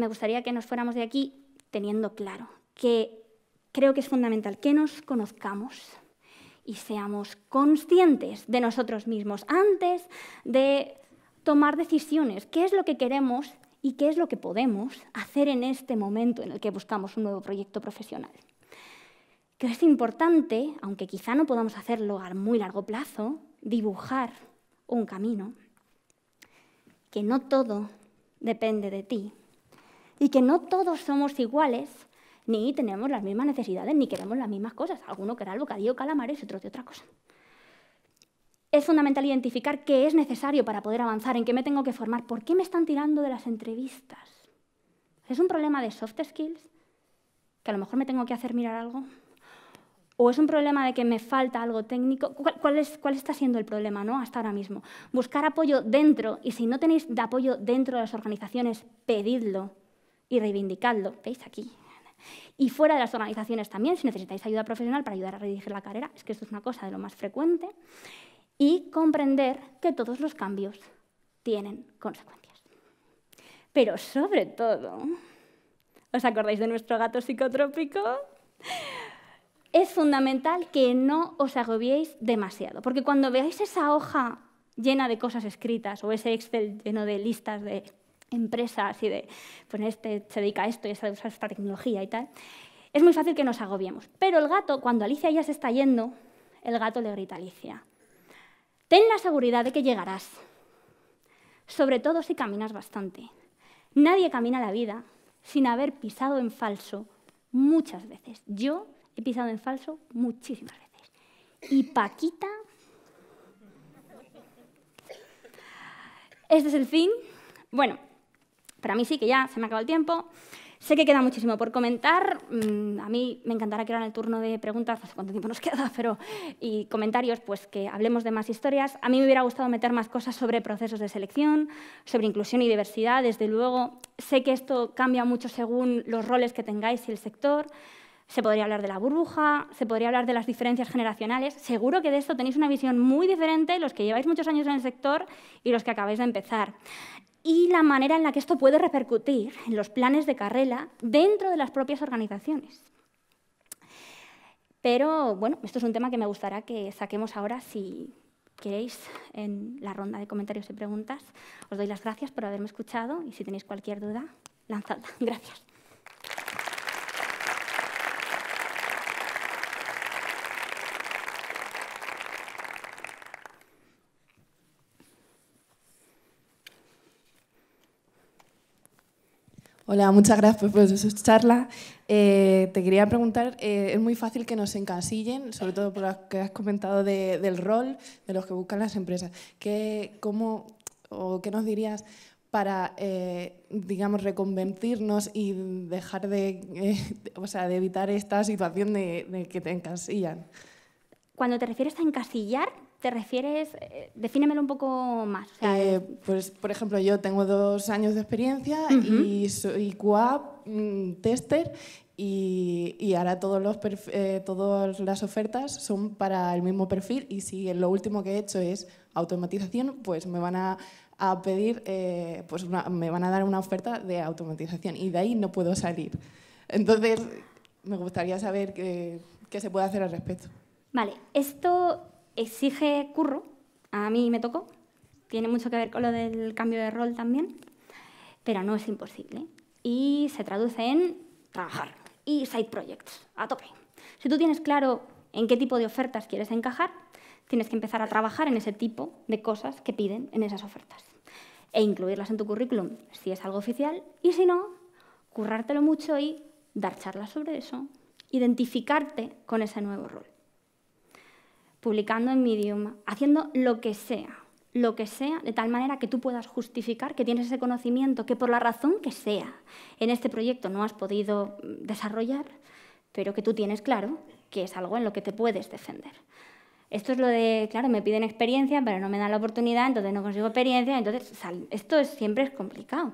me gustaría que nos fuéramos de aquí teniendo claro que creo que es fundamental que nos conozcamos y seamos conscientes de nosotros mismos antes de tomar decisiones, qué es lo que queremos y qué es lo que podemos hacer en este momento en el que buscamos un nuevo proyecto profesional. Que es importante, aunque quizá no podamos hacerlo a muy largo plazo, dibujar un camino, que no todo depende de ti, y que no todos somos iguales, ni tenemos las mismas necesidades, ni queremos las mismas cosas. Alguno querrá el bocadillo calamares y otro de otra cosa. Es fundamental identificar qué es necesario para poder avanzar, en qué me tengo que formar, por qué me están tirando de las entrevistas. ¿Es un problema de soft skills? ¿Que a lo mejor me tengo que hacer mirar algo? ¿O es un problema de que me falta algo técnico? ¿Cuál, cuál está siendo el problema ¿no? hasta ahora mismo? Buscar apoyo dentro y si no tenéis de apoyo dentro de las organizaciones, pedidlo y reivindicadlo, veis aquí. Y fuera de las organizaciones también, si necesitáis ayuda profesional para ayudar a redirigir la carrera, es que esto es una cosa de lo más frecuente, y comprender que todos los cambios tienen consecuencias. Pero sobre todo, ¿os acordáis de nuestro gato psicotrópico? Es fundamental que no os agobiéis demasiado, porque cuando veáis esa hoja llena de cosas escritas o ese Excel lleno de listas de empresa así de, pues este se dedica a esto y usar esta tecnología y tal, es muy fácil que nos agobiemos. Pero el gato, cuando Alicia ya se está yendo, el gato le grita a Alicia, ten la seguridad de que llegarás, sobre todo si caminas bastante. Nadie camina la vida sin haber pisado en falso muchas veces. Yo he pisado en falso muchísimas veces. Y Paquita... Este es el fin. Bueno, para mí sí, que ya se me acaba el tiempo. Sé que queda muchísimo por comentar. Mm, a mí me encantará que ahora en el turno de preguntas, cuánto tiempo nos queda, pero y comentarios, pues que hablemos de más historias. A mí me hubiera gustado meter más cosas sobre procesos de selección, sobre inclusión y diversidad, desde luego. Sé que esto cambia mucho según los roles que tengáis y el sector. Se podría hablar de la burbuja, se podría hablar de las diferencias generacionales. Seguro que de esto tenéis una visión muy diferente los que lleváis muchos años en el sector y los que acabáis de empezar y la manera en la que esto puede repercutir en los planes de carrera dentro de las propias organizaciones. Pero bueno, esto es un tema que me gustará que saquemos ahora si queréis en la ronda de comentarios y preguntas. Os doy las gracias por haberme escuchado y si tenéis cualquier duda, lanzadla. Gracias. Hola, muchas gracias por sus charlas. Eh, te quería preguntar, eh, es muy fácil que nos encasillen, sobre todo por lo que has comentado del rol de los que buscan las empresas. ¿Qué, cómo, o qué nos dirías para, eh, digamos, reconvertirnos y dejar de, o sea, de evitar esta situación de, de, que te encasillan. Cuando te refieres a encasillar, te refieres? Eh, defínemelo un poco más. Eh, eh, pues, por ejemplo, yo tengo dos años de experiencia y soy QA, mm, tester, y, ahora todas las ofertas son para el mismo perfil y si lo último que he hecho es automatización, pues me van a, pedir, pues me van a dar una oferta de automatización y de ahí no puedo salir. Entonces, me gustaría saber qué, qué se puede hacer al respecto. Vale, esto exige curro, a mí me tocó, tiene mucho que ver con lo del cambio de rol también, pero no es imposible. Y se traduce en trabajar y side projects, a tope. Si tú tienes claro en qué tipo de ofertas quieres encajar, tienes que empezar a trabajar en ese tipo de cosas que piden en esas ofertas e incluirlas en tu currículum si es algo oficial y si no, currártelo mucho y dar charlas sobre eso, identificarte con ese nuevo rol publicando en mi idioma, haciendo lo que sea, lo que sea, de tal manera que tú puedas justificar que tienes ese conocimiento que por la razón que sea en este proyecto no has podido mm, desarrollar, pero que tú tienes claro que es algo en lo que te puedes defender. Esto es lo de, claro, me piden experiencia, pero no me dan la oportunidad, entonces no consigo experiencia, entonces esto siempre es complicado.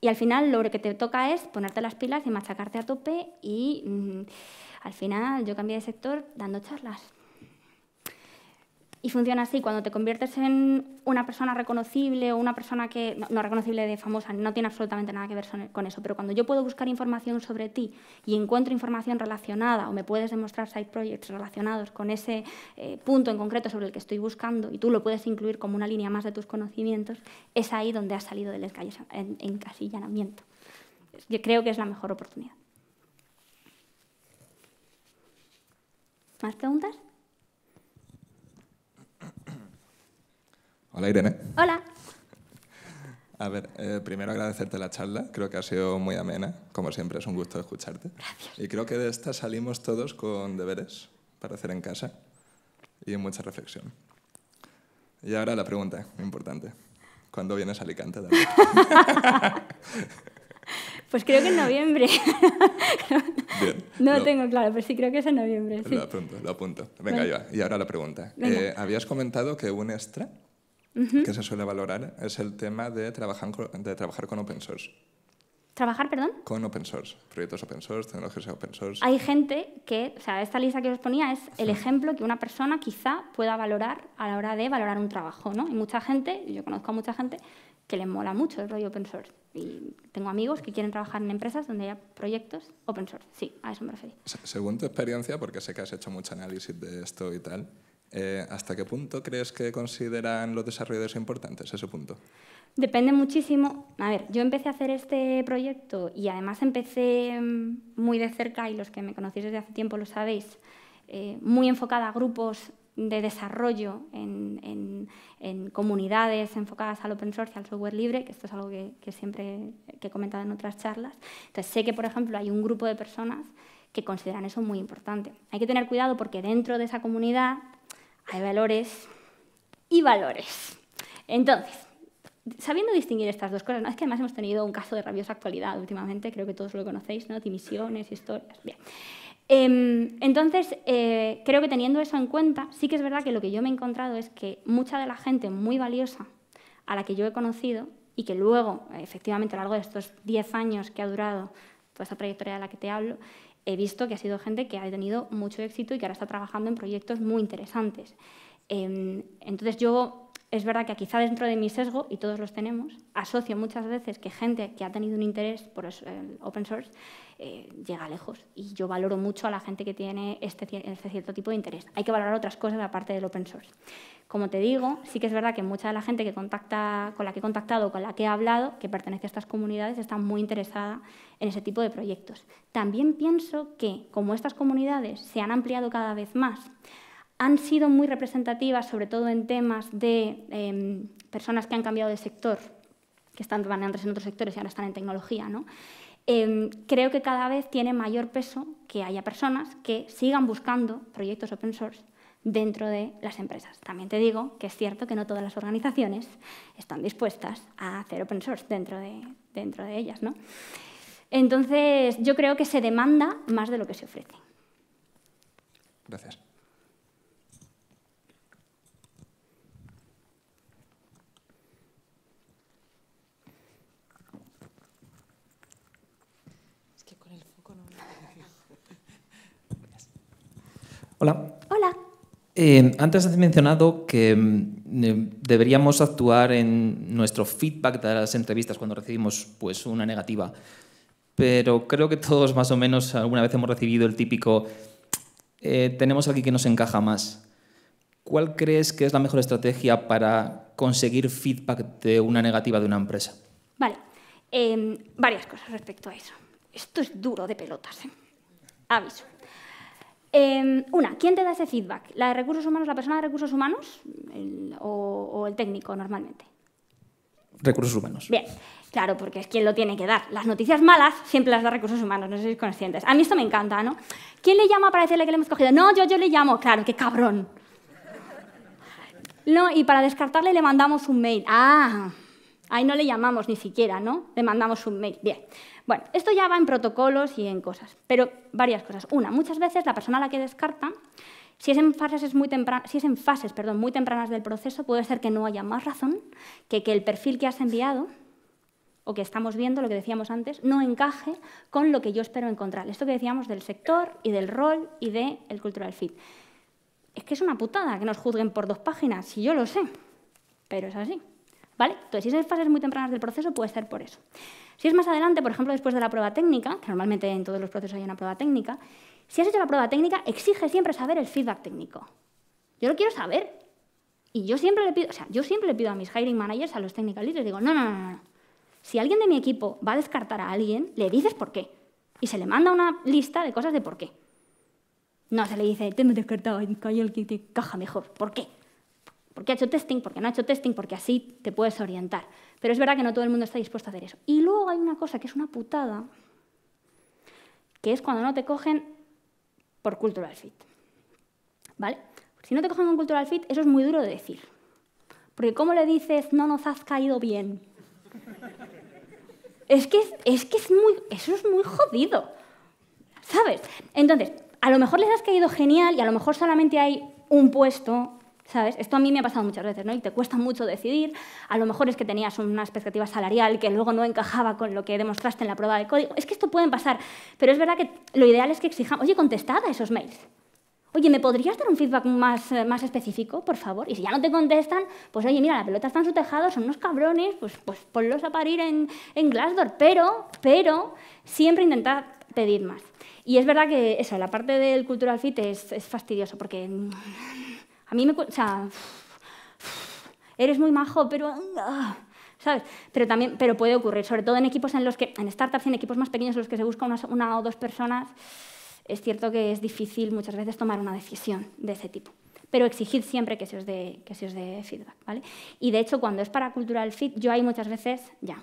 Y al final lo que te toca es ponerte las pilas y machacarte a tope y mm, al final yo cambié de sector dando charlas. Y funciona así, cuando te conviertes en una persona reconocible o una persona que no, reconocible de famosa, no tiene absolutamente nada que ver con eso, pero cuando yo puedo buscar información sobre ti y encuentro información relacionada o me puedes demostrar side projects relacionados con ese eh, punto en concreto sobre el que estoy buscando y tú lo puedes incluir como una línea más de tus conocimientos, es ahí donde has salido del encasillamiento. Yo creo que es la mejor oportunidad. ¿Más preguntas? Hola Irene. Hola. A ver, eh, primero agradecerte la charla, creo que ha sido muy amena, como siempre es un gusto escucharte. Y creo que de esta salimos todos con deberes para hacer en casa y mucha reflexión. Y ahora la pregunta importante, ¿cuándo vienes a Alicante? pues creo que en noviembre. Bien, no tengo claro, pero sí creo que es en noviembre. Lo apunto, lo apunto. Venga, ya. y ahora la pregunta. Eh, habías comentado que un extra que se suele valorar es el tema de trabajar, con, de trabajar con open source. ¿Trabajar, perdón? Con open source, proyectos open source, tecnologías open source. Hay gente que, o sea, esta lista que os ponía es el ejemplo que una persona quizá pueda valorar a la hora de valorar un trabajo, ¿no? Hay mucha gente, yo conozco a mucha gente que le mola mucho el rollo open source. Y tengo amigos que quieren trabajar en empresas donde haya proyectos open source. Sí, a eso me refería. Según tu experiencia, porque sé que has hecho mucho análisis de esto y tal, eh, ¿Hasta qué punto crees que consideran los desarrolladores importantes ese punto? Depende muchísimo. A ver, yo empecé a hacer este proyecto y además empecé mm, muy de cerca, y los que me conocéis desde hace tiempo lo sabéis, eh, muy enfocada a grupos de desarrollo en, comunidades enfocadas al open source y al software libre, que esto es algo que, siempre he comentado en otras charlas. Entonces sé que, por ejemplo, hay un grupo de personas que consideran eso muy importante. Hay que tener cuidado porque dentro de esa comunidad hay valores y valores. Entonces, sabiendo distinguir estas dos cosas, ¿no? es que además hemos tenido un caso de rabiosa actualidad últimamente, creo que todos lo conocéis, ¿no? dimisiones, historias. Bien. Em, entonces, eh, creo que teniendo eso en cuenta, sí que es verdad que lo que yo me he encontrado es que mucha de la gente muy valiosa a la que yo he conocido y que luego, efectivamente, a lo largo de estos 10 años que ha durado toda esa trayectoria de la que te hablo, he visto que ha sido gente que ha tenido mucho éxito y que ahora está trabajando en proyectos muy interesantes. Em, entonces yo, es verdad que quizá dentro de mi sesgo, y todos los tenemos, asocio muchas veces que gente que ha tenido un interés por el open source eh, llega lejos. Y yo valoro mucho a la gente que tiene este, este cierto tipo de interés. Hay que valorar otras cosas aparte del open source. Como te digo, sí que es verdad que mucha de la gente que con la que he contactado, con la que he hablado, que pertenece a estas comunidades, está muy interesada en ese tipo de proyectos. También pienso que, como estas comunidades se han ampliado cada vez más, han sido muy representativas, sobre todo en temas de em, personas que han cambiado de sector, que están antes en otros sectores y ahora están en tecnología, em, creo que cada vez tiene mayor peso que haya personas que sigan buscando proyectos open source dentro de las empresas. También te digo que es cierto que no todas las organizaciones están dispuestas a hacer open source dentro de, dentro de ellas. ¿no? Entonces, yo creo que se demanda más de lo que se ofrece. Gracias. Hola, eh, antes has mencionado que mm, eh, deberíamos actuar en nuestro feedback de las entrevistas cuando recibimos pues, una negativa. Pero creo que todos más o menos alguna vez hemos recibido el típico eh, tenemos aquí que nos encaja más. ¿Cuál crees que es la mejor estrategia para conseguir feedback de una negativa de una empresa? Vale, em, varias cosas respecto a eso. Esto es duro de pelotas. Aviso. Em, una, ¿quién te da ese feedback? ¿La de recursos humanos, la persona de recursos humanos o, el técnico normalmente? Recursos humanos. Bien. Claro, porque es quien lo tiene que dar. Las noticias malas siempre las da recursos humanos, no sois conscientes. A mí esto me encanta, ¿no? ¿Quién le llama para decirle que le hemos cogido? No, yo, yo le llamo. Claro, qué cabrón. No, y para descartarle le mandamos un mail. Ah, Ahí no le llamamos ni siquiera, ¿no? Le mandamos un mail. Bien. Bueno, esto ya va en protocolos y en cosas, pero varias cosas. Una, muchas veces la persona a la que descarta, si es en fases, muy, si es en fases perdón, muy tempranas del proceso, puede ser que no haya más razón que que el perfil que has enviado o que estamos viendo, lo que decíamos antes, no encaje con lo que yo espero encontrar. Esto que decíamos del sector y del rol y del el cultural fit. Es que es una putada que nos juzguen por dos páginas, si yo lo sé, pero es así. Entonces, si es en fases muy tempranas del proceso, puede ser por eso. Si es más adelante, por ejemplo, después de la prueba técnica, que normalmente en todos los procesos hay una prueba técnica, si has hecho la prueba técnica, exige siempre saber el feedback técnico. Yo lo quiero saber. Y yo siempre le pido, o sea, yo siempre le pido a mis hiring managers, a los technical leaders, digo, no, no, no, no. Si alguien de mi equipo va a descartar a alguien, le dices por qué. Y se le manda una lista de cosas de por qué. No se le dice, te hemos descartado, hay alguien que caja mejor. ¿Por qué? porque ha hecho testing, porque no ha hecho testing, porque así te puedes orientar. Pero es verdad que no todo el mundo está dispuesto a hacer eso. Y luego hay una cosa que es una putada, que es cuando no te cogen por cultural fit. ¿Vale? Si no te cogen con cultural fit, eso es muy duro de decir. Porque ¿cómo le dices, no nos has caído bien? es que, es, que es muy, eso es muy jodido. ¿Sabes? Entonces, a lo mejor les has caído genial y a lo mejor solamente hay un puesto ¿Sabes? Esto a mí me ha pasado muchas veces, ¿no? Y te cuesta mucho decidir. A lo mejor es que tenías una expectativa salarial que luego no encajaba con lo que demostraste en la prueba de código. Es que esto puede pasar, pero es verdad que lo ideal es que exijamos, oye, contestad a esos mails. Oye, ¿me podrías dar un feedback más, eh, más específico, por favor? Y si ya no te contestan, pues oye, mira, la pelota está en su tejado, son unos cabrones, pues, pues ponlos a parir en, en Glassdoor. Pero, pero, siempre intentad pedir más. Y es verdad que eso, la parte del cultural fit es, es fastidioso, porque a mí me o sea, eres muy majo, pero... Ah, ¿Sabes? Pero también pero puede ocurrir, sobre todo en equipos en los que, en startups y en equipos más pequeños en los que se busca una, o dos personas, es cierto que es difícil muchas veces tomar una decisión de ese tipo pero exigid siempre que se os dé, que se os dé feedback. ¿vale? Y de hecho, cuando es para cultural fit, yo hay muchas veces ya.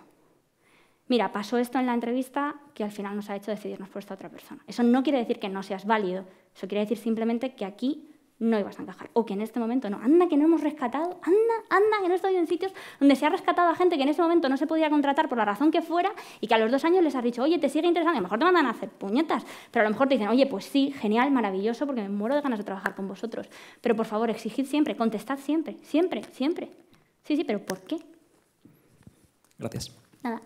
Mira, pasó esto en la entrevista que al final nos ha hecho decidirnos por esta otra persona. Eso no quiere decir que no seas válido, eso quiere decir simplemente que aquí no ibas a encajar. O que en este momento no. Anda que no hemos rescatado, anda, anda que no estoy en sitios donde se ha rescatado a gente que en ese momento no se podía contratar por la razón que fuera y que a los dos años les has dicho, oye, te sigue interesando. A lo mejor te mandan a hacer puñetas, pero a lo mejor te dicen, oye, pues sí, genial, maravilloso, porque me muero de ganas de trabajar con vosotros. Pero por favor, exigid siempre, contestad siempre, siempre, siempre. Sí, sí, pero ¿por qué? Gracias. Nada.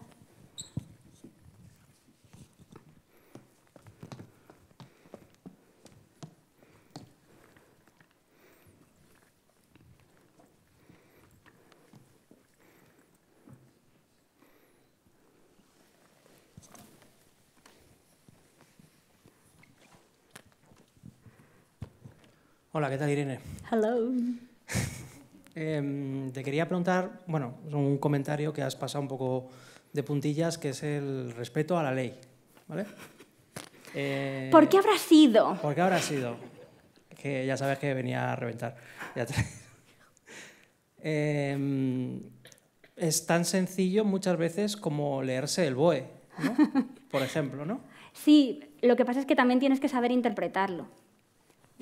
Hola, ¿qué tal Irene? Hello. Em, te quería preguntar, bueno, es un comentario que has pasado un poco de puntillas, que es el respeto a la ley, ¿vale? Eh, ¿Por qué habrá sido? Porque qué habrá sido? Que ya sabes que venía a reventar. Em, es tan sencillo muchas veces como leerse el BOE, ¿no? por ejemplo, ¿no? Sí, lo que pasa es que también tienes que saber interpretarlo.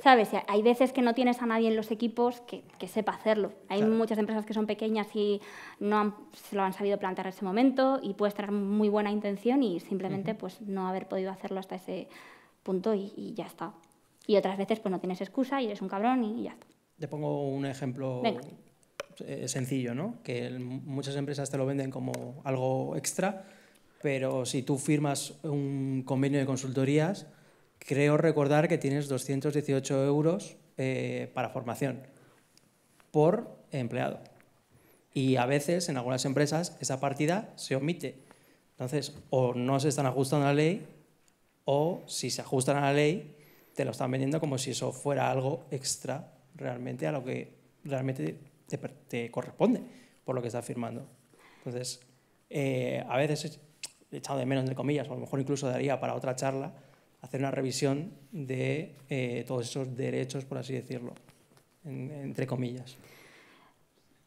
¿Sabes? Hay veces que no tienes a nadie en los equipos que, sepa hacerlo. Hay muchas empresas que son pequeñas y no se lo han sabido plantear en ese momento y puedes tener muy buena intención y simplemente pues no haber podido hacerlo hasta ese punto y, ya está. Y otras veces pues no tienes excusa y eres un cabrón y ya está. Te pongo un ejemplo eh, sencillo, ¿no? Que muchas empresas te lo venden como algo extra, pero si tú firmas un convenio de consultorías creo recordar que tienes 218 euros eh, para formación por empleado. Y a veces en algunas empresas esa partida se omite. Entonces, o no se están ajustando a la ley, o si se ajustan a la ley, te lo están vendiendo como si eso fuera algo extra realmente a lo que realmente te, corresponde por lo que estás firmando. Entonces, eh, a veces, he echado de menos, entre comillas, o a lo mejor incluso daría para otra charla, hacer una revisión de eh, todos esos derechos, por así decirlo, entre comillas.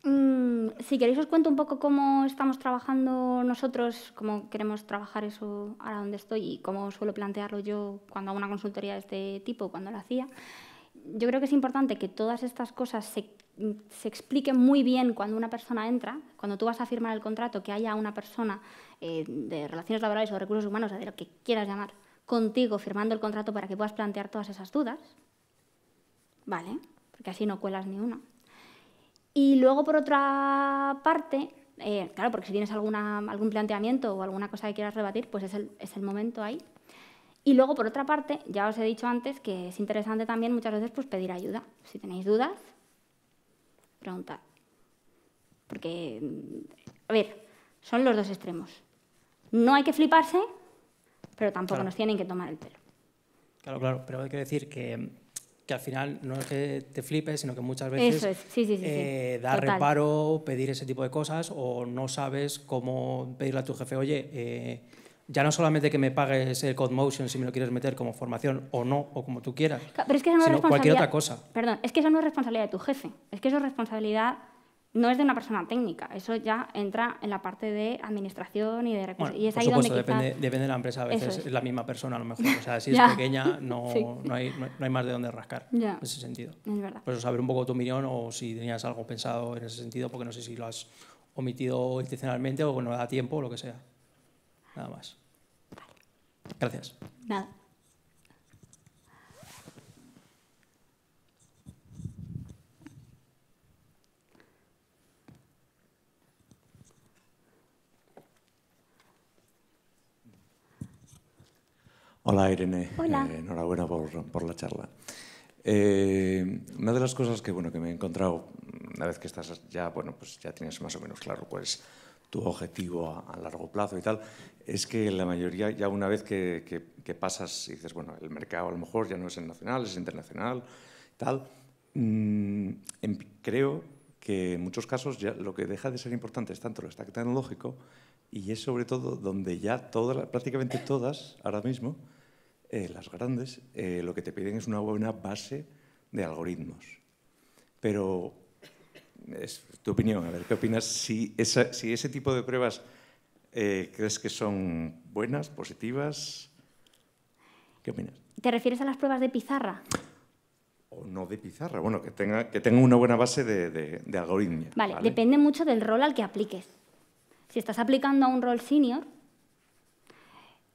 Mm, si queréis os cuento un poco cómo estamos trabajando nosotros, cómo queremos trabajar eso ahora donde estoy y cómo suelo plantearlo yo cuando hago una consultoría de este tipo, cuando lo hacía. Yo creo que es importante que todas estas cosas se, expliquen muy bien cuando una persona entra, cuando tú vas a firmar el contrato, que haya una persona eh, de relaciones laborales o recursos humanos, de lo que quieras llamar, contigo firmando el contrato para que puedas plantear todas esas dudas, ¿vale? Porque así no cuelas ni una. Y luego, por otra parte, eh, claro, porque si tienes algún planteamiento o alguna cosa que quieras rebatir, pues es el, momento ahí. Y luego, por otra parte, ya os he dicho antes que es interesante también muchas veces pues, pedir ayuda. Si tenéis dudas, preguntad. Porque, mm, a ver, son los dos extremos. No hay que fliparse, pero tampoco nos tienen que tomar el pelo. Claro, claro, pero hay que decir que, que al final no es que te flipes, sino que muchas veces eh, da reparo pedir ese tipo de cosas o no sabes cómo pedirle a tu jefe, oye, eh, ya no solamente que me pagues el Code Motion si me lo quieres meter como formación o no, o como tú quieras, pero es que sino responsabilidad, cualquier otra cosa. Perdón, es que eso no es responsabilidad de tu jefe, es que eso es responsabilidad no es de una persona técnica, eso ya entra en la parte de administración y de recursos. y por ahí supuesto, depende, de la empresa, a veces es. la misma persona a lo mejor. O sea, si es pequeña, no, no, hay, no, hay, más de dónde rascar en ese sentido. Pues saber un poco tu opinión o si tenías algo pensado en ese sentido, porque no sé si lo has omitido intencionalmente o no da tiempo o lo que sea. Nada más. Gracias. Nada. Hola Irene, eh, enhorabuena por, por, la charla. Eh, una de las cosas que, bueno, que me he encontrado, una vez que estás ya, bueno, pues ya tienes más o menos claro cuál es tu objetivo a, largo plazo y tal, es que la mayoría, ya una vez que, pasas y dices, bueno, el mercado a lo mejor ya no es el nacional, es internacional, tal, mm, em, creo que en muchos casos ya lo que deja de ser importante es tanto lo tecnológico y es sobre todo donde ya todas, prácticamente todas ahora mismo eh, las grandes, eh, lo que te piden es una buena base de algoritmos. Pero es tu opinión, a ver, ¿qué opinas si, ese tipo de pruebas eh, crees que son buenas, positivas? ¿Qué opinas? ¿Te refieres a las pruebas de pizarra? o no de pizarra, bueno, que tenga, que tenga una buena base de, algoritmos. vale, depende mucho del rol al que apliques. Si estás aplicando a un rol senior,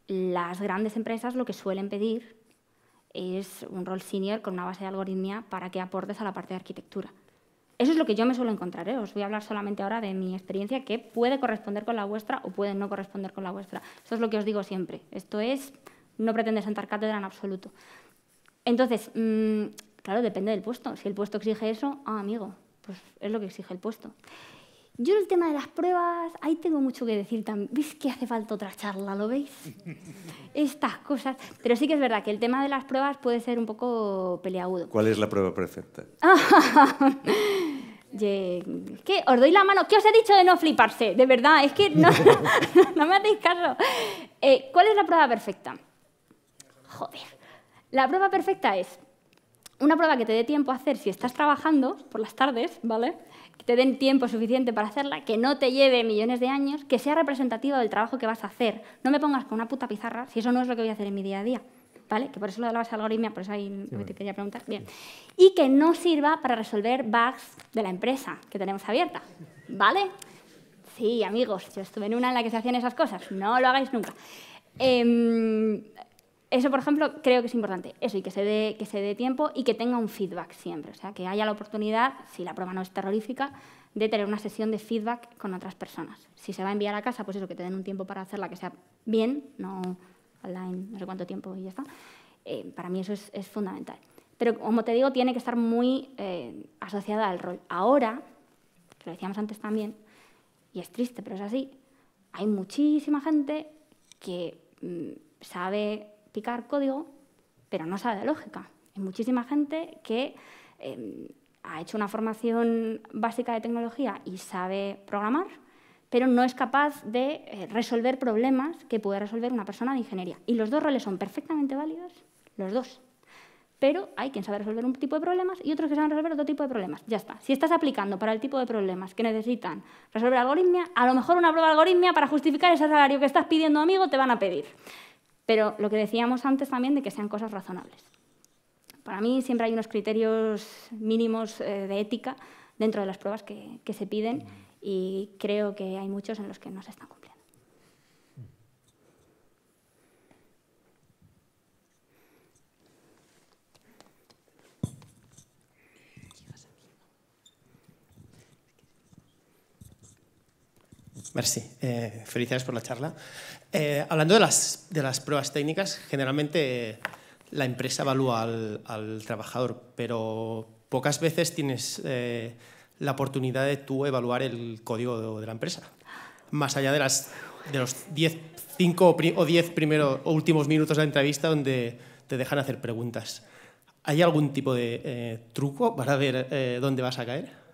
las grandes empresas lo que suelen pedir es un rol senior con una base de algoritmia para que aportes a la parte de arquitectura. Eso es lo que yo me suelo encontrar. ¿eh? Os voy a hablar solamente ahora de mi experiencia que puede corresponder con la vuestra o puede no corresponder con la vuestra. Eso es lo que os digo siempre. Esto es, no pretende sentar cátedra en absoluto. Entonces, mm, claro, depende del puesto. Si el puesto exige eso, ah, amigo, pues es lo que exige el puesto. Yo el tema de las pruebas, ahí tengo mucho que decir también. ¿Veis que hace falta otra charla? ¿Lo veis? Estas cosas. Pero sí que es verdad que el tema de las pruebas puede ser un poco peleagudo. ¿Cuál es la prueba perfecta? ¿Qué? Os doy la mano. ¿Qué os he dicho de no fliparse? De verdad, es que no, me hacéis caso. Eh, ¿Cuál es la prueba perfecta? Joder. La prueba perfecta es una prueba que te dé tiempo a hacer si estás trabajando por las tardes, ¿vale? Que te den tiempo suficiente para hacerla, que no te lleve millones de años, que sea representativa del trabajo que vas a hacer. No me pongas con una puta pizarra si eso no es lo que voy a hacer en mi día a día, ¿vale? Que por eso lo de la base por eso ahí te quería preguntar. Bien. Y que no sirva para resolver bugs de la empresa que tenemos abierta, ¿vale? Sí, amigos, yo estuve en una en la que se hacían esas cosas. No lo hagáis nunca. Eh, eso, por ejemplo, creo que es importante. Eso, y que se, dé, que se dé tiempo y que tenga un feedback siempre. O sea, que haya la oportunidad, si la prueba no es terrorífica, de tener una sesión de feedback con otras personas. Si se va a enviar a casa, pues eso, que te den un tiempo para hacerla, que sea bien, no online, no sé cuánto tiempo y ya está. Eh, para mí eso es, fundamental. Pero, como te digo, tiene que estar muy eh, asociada al rol. Ahora, lo decíamos antes también, y es triste, pero es así, hay muchísima gente que mm, sabe picar código, pero no sabe de lógica. Hay muchísima gente que em, ha hecho una formación básica de tecnología y sabe programar, pero no es capaz de eh, resolver problemas que puede resolver una persona de ingeniería. Y los dos roles son perfectamente válidos, los dos. Pero hay quien sabe resolver un tipo de problemas y otros que saben resolver otro tipo de problemas. Ya está. Si estás aplicando para el tipo de problemas que necesitan resolver algoritmia, a lo mejor una prueba algoritmia para justificar ese salario que estás pidiendo, amigo, te van a pedir. Pero lo que decíamos antes también de que sean cosas razonables. Para mí siempre hay unos criterios mínimos eh, de ética dentro de las pruebas que, se piden y creo que hay muchos en los que no se están cumpliendo. Merci. Eh, felicidades por la charla. Eh, hablando de las, de las pruebas técnicas, generalmente la empresa evalúa al, trabajador, pero pocas veces tienes eh, la oportunidad de tú evaluar el código de, la empresa. Más allá de, las, de los 10, 5 o 10 primeros o últimos minutos de la entrevista donde te dejan hacer preguntas. ¿Hay algún tipo de eh, truco para ver dónde vas a caer?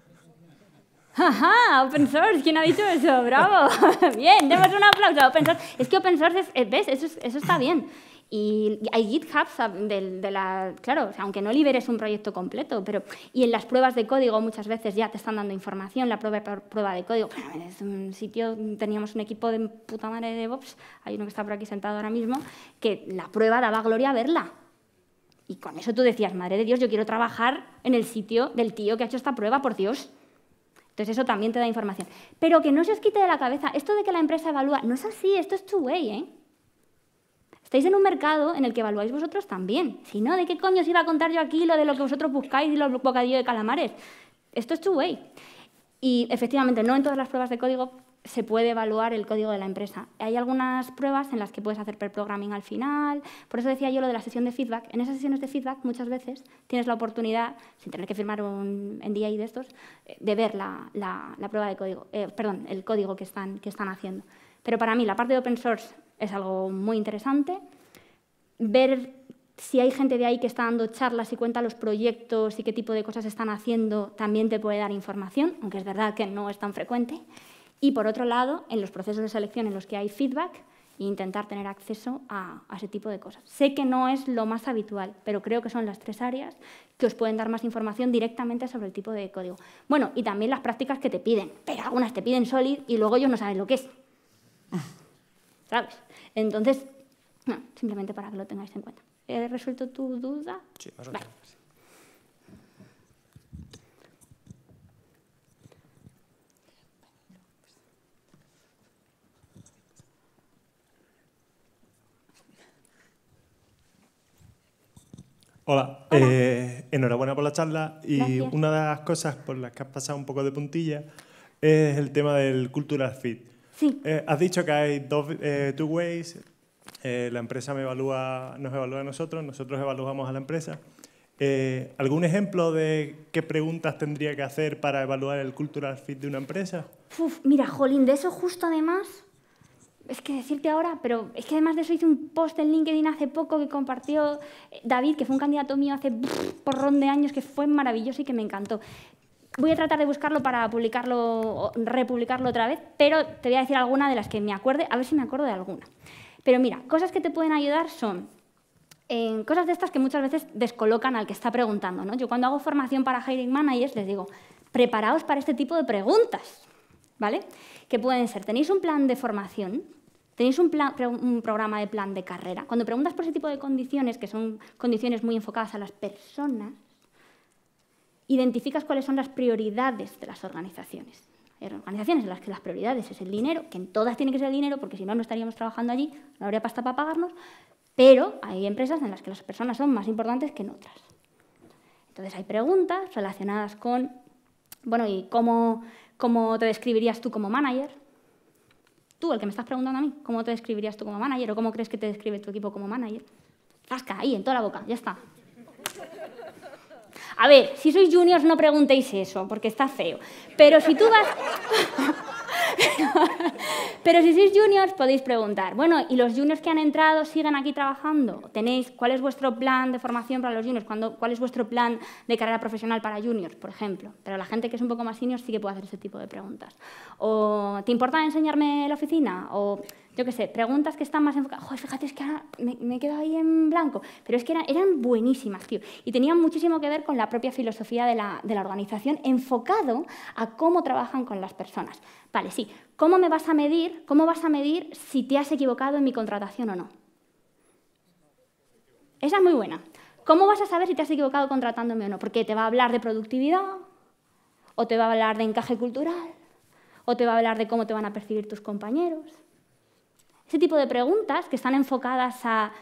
Ajá, open source, ¿quién ha dicho eso? ¡Bravo! bien, demos un aplauso a open source. Es que open source, es, eh, ¿ves? Eso, está bien. Y hay GitHub, ah, de, de la... Claro, o sea, aunque no liberes un proyecto completo, pero... Y en las pruebas de código muchas veces ya te están dando información, la prueba, prueba de código. es un sitio, teníamos un equipo de puta madre de DevOps, hay uno que está por aquí sentado ahora mismo, que la prueba daba gloria a verla. Y con eso tú decías, madre de Dios, yo quiero trabajar en el sitio del tío que ha hecho esta prueba, por Dios. Entonces eso también te da información. Pero que no se os quite de la cabeza, esto de que la empresa evalúa, no es así, esto es tu way, ¿eh? Estáis en un mercado en el que evaluáis vosotros también. Si no, ¿de qué coño os iba a contar yo aquí lo de lo que vosotros buscáis y los bocadillos de calamares? Esto es tu way. Y efectivamente, no en todas las pruebas de código se puede evaluar el código de la empresa. Hay algunas pruebas en las que puedes hacer pre programming al final. Por eso decía yo lo de la sesión de feedback. En esas sesiones de feedback muchas veces tienes la oportunidad, sin tener que firmar un y de estos, eh, de ver la, prueba de código, eh, perdón, el código que están, que están haciendo. Pero para mí la parte de open source es algo muy interesante. Ver si hay gente de ahí que está dando charlas y cuenta los proyectos y qué tipo de cosas están haciendo, también te puede dar información, aunque es verdad que no es tan frecuente. Y por otro lado, en los procesos de selección en los que hay feedback, e intentar tener acceso a, ese tipo de cosas. Sé que no es lo más habitual, pero creo que son las tres áreas que os pueden dar más información directamente sobre el tipo de código. Bueno, y también las prácticas que te piden, pero algunas te piden Solid y luego ellos no saben lo que es. ¿Sabes? Entonces, simplemente para que lo tengáis en cuenta. ¿He resuelto tu duda? Sí, más o menos. Hola, eh, enhorabuena por la charla y una de las cosas por las que has pasado un poco de puntilla es el tema del cultural fit. Sí. Eh, has dicho que hay dos eh, two ways. la empresa me evalúa, nos evalúa a nosotros, nosotros evaluamos a la empresa. ¿Algún ejemplo de qué preguntas tendría que hacer para evaluar el cultural fit de una empresa? Uf, mira, Jolín, de eso justo además es que decirte ahora, pero es que además de eso hice un post en LinkedIn hace poco que compartió eh, David, que fue un candidato mío hace porrón de años, que fue maravilloso y que me encantó. Voy a tratar de buscarlo para publicarlo, republicarlo otra vez, pero te voy a decir alguna de las que me acuerde, a ver si me acuerdo de alguna. Pero mira, cosas que te pueden ayudar son eh, cosas de estas que muchas veces descolocan al que está preguntando. ¿no? Yo cuando hago formación para hiring managers les digo, preparaos para este tipo de preguntas, ¿vale? que pueden ser, ¿tenéis un plan de formación? ¿Tenéis un, plan, un programa de plan de carrera? Cuando preguntas por ese tipo de condiciones, que son condiciones muy enfocadas a las personas, identificas cuáles son las prioridades de las organizaciones. Hay organizaciones en las que las prioridades es el dinero, que en todas tiene que ser el dinero, porque si no, no estaríamos trabajando allí, no habría pasta para pagarnos, pero hay empresas en las que las personas son más importantes que en otras. Entonces hay preguntas relacionadas con, bueno, ¿y cómo ¿Cómo te describirías tú como manager? Tú, el que me estás preguntando a mí, ¿cómo te describirías tú como manager o cómo crees que te describe tu equipo como manager? Zasca, ahí, en toda la boca, ya está. A ver, si sois juniors no preguntéis eso, porque está feo. Pero si tú vas... Pero si sois juniors podéis preguntar, bueno, ¿y los juniors que han entrado siguen aquí trabajando? ¿Tenéis cuál es vuestro plan de formación para los juniors? ¿Cuál es vuestro plan de carrera profesional para juniors, por ejemplo? Pero la gente que es un poco más senior sí que puede hacer ese tipo de preguntas. O ¿te importa enseñarme la oficina? O yo qué sé, preguntas que están más enfocadas. Joder, fíjate, es que ahora me, me, quedo ahí en blanco. Pero es que eran, eran buenísimas, tío. Y tenían muchísimo que ver con la propia filosofía de la, de la organización, enfocado a cómo trabajan con las personas. Vale, sí. ¿Cómo me vas a medir? ¿Cómo vas a medir si te has equivocado en mi contratación o no? Esa es muy buena. ¿Cómo vas a saber si te has equivocado contratándome o no? Porque te va a hablar de productividad, o te va a hablar de encaje cultural, o te va a hablar de cómo te van a percibir tus compañeros. Ese tipo de preguntas que están enfocadas a,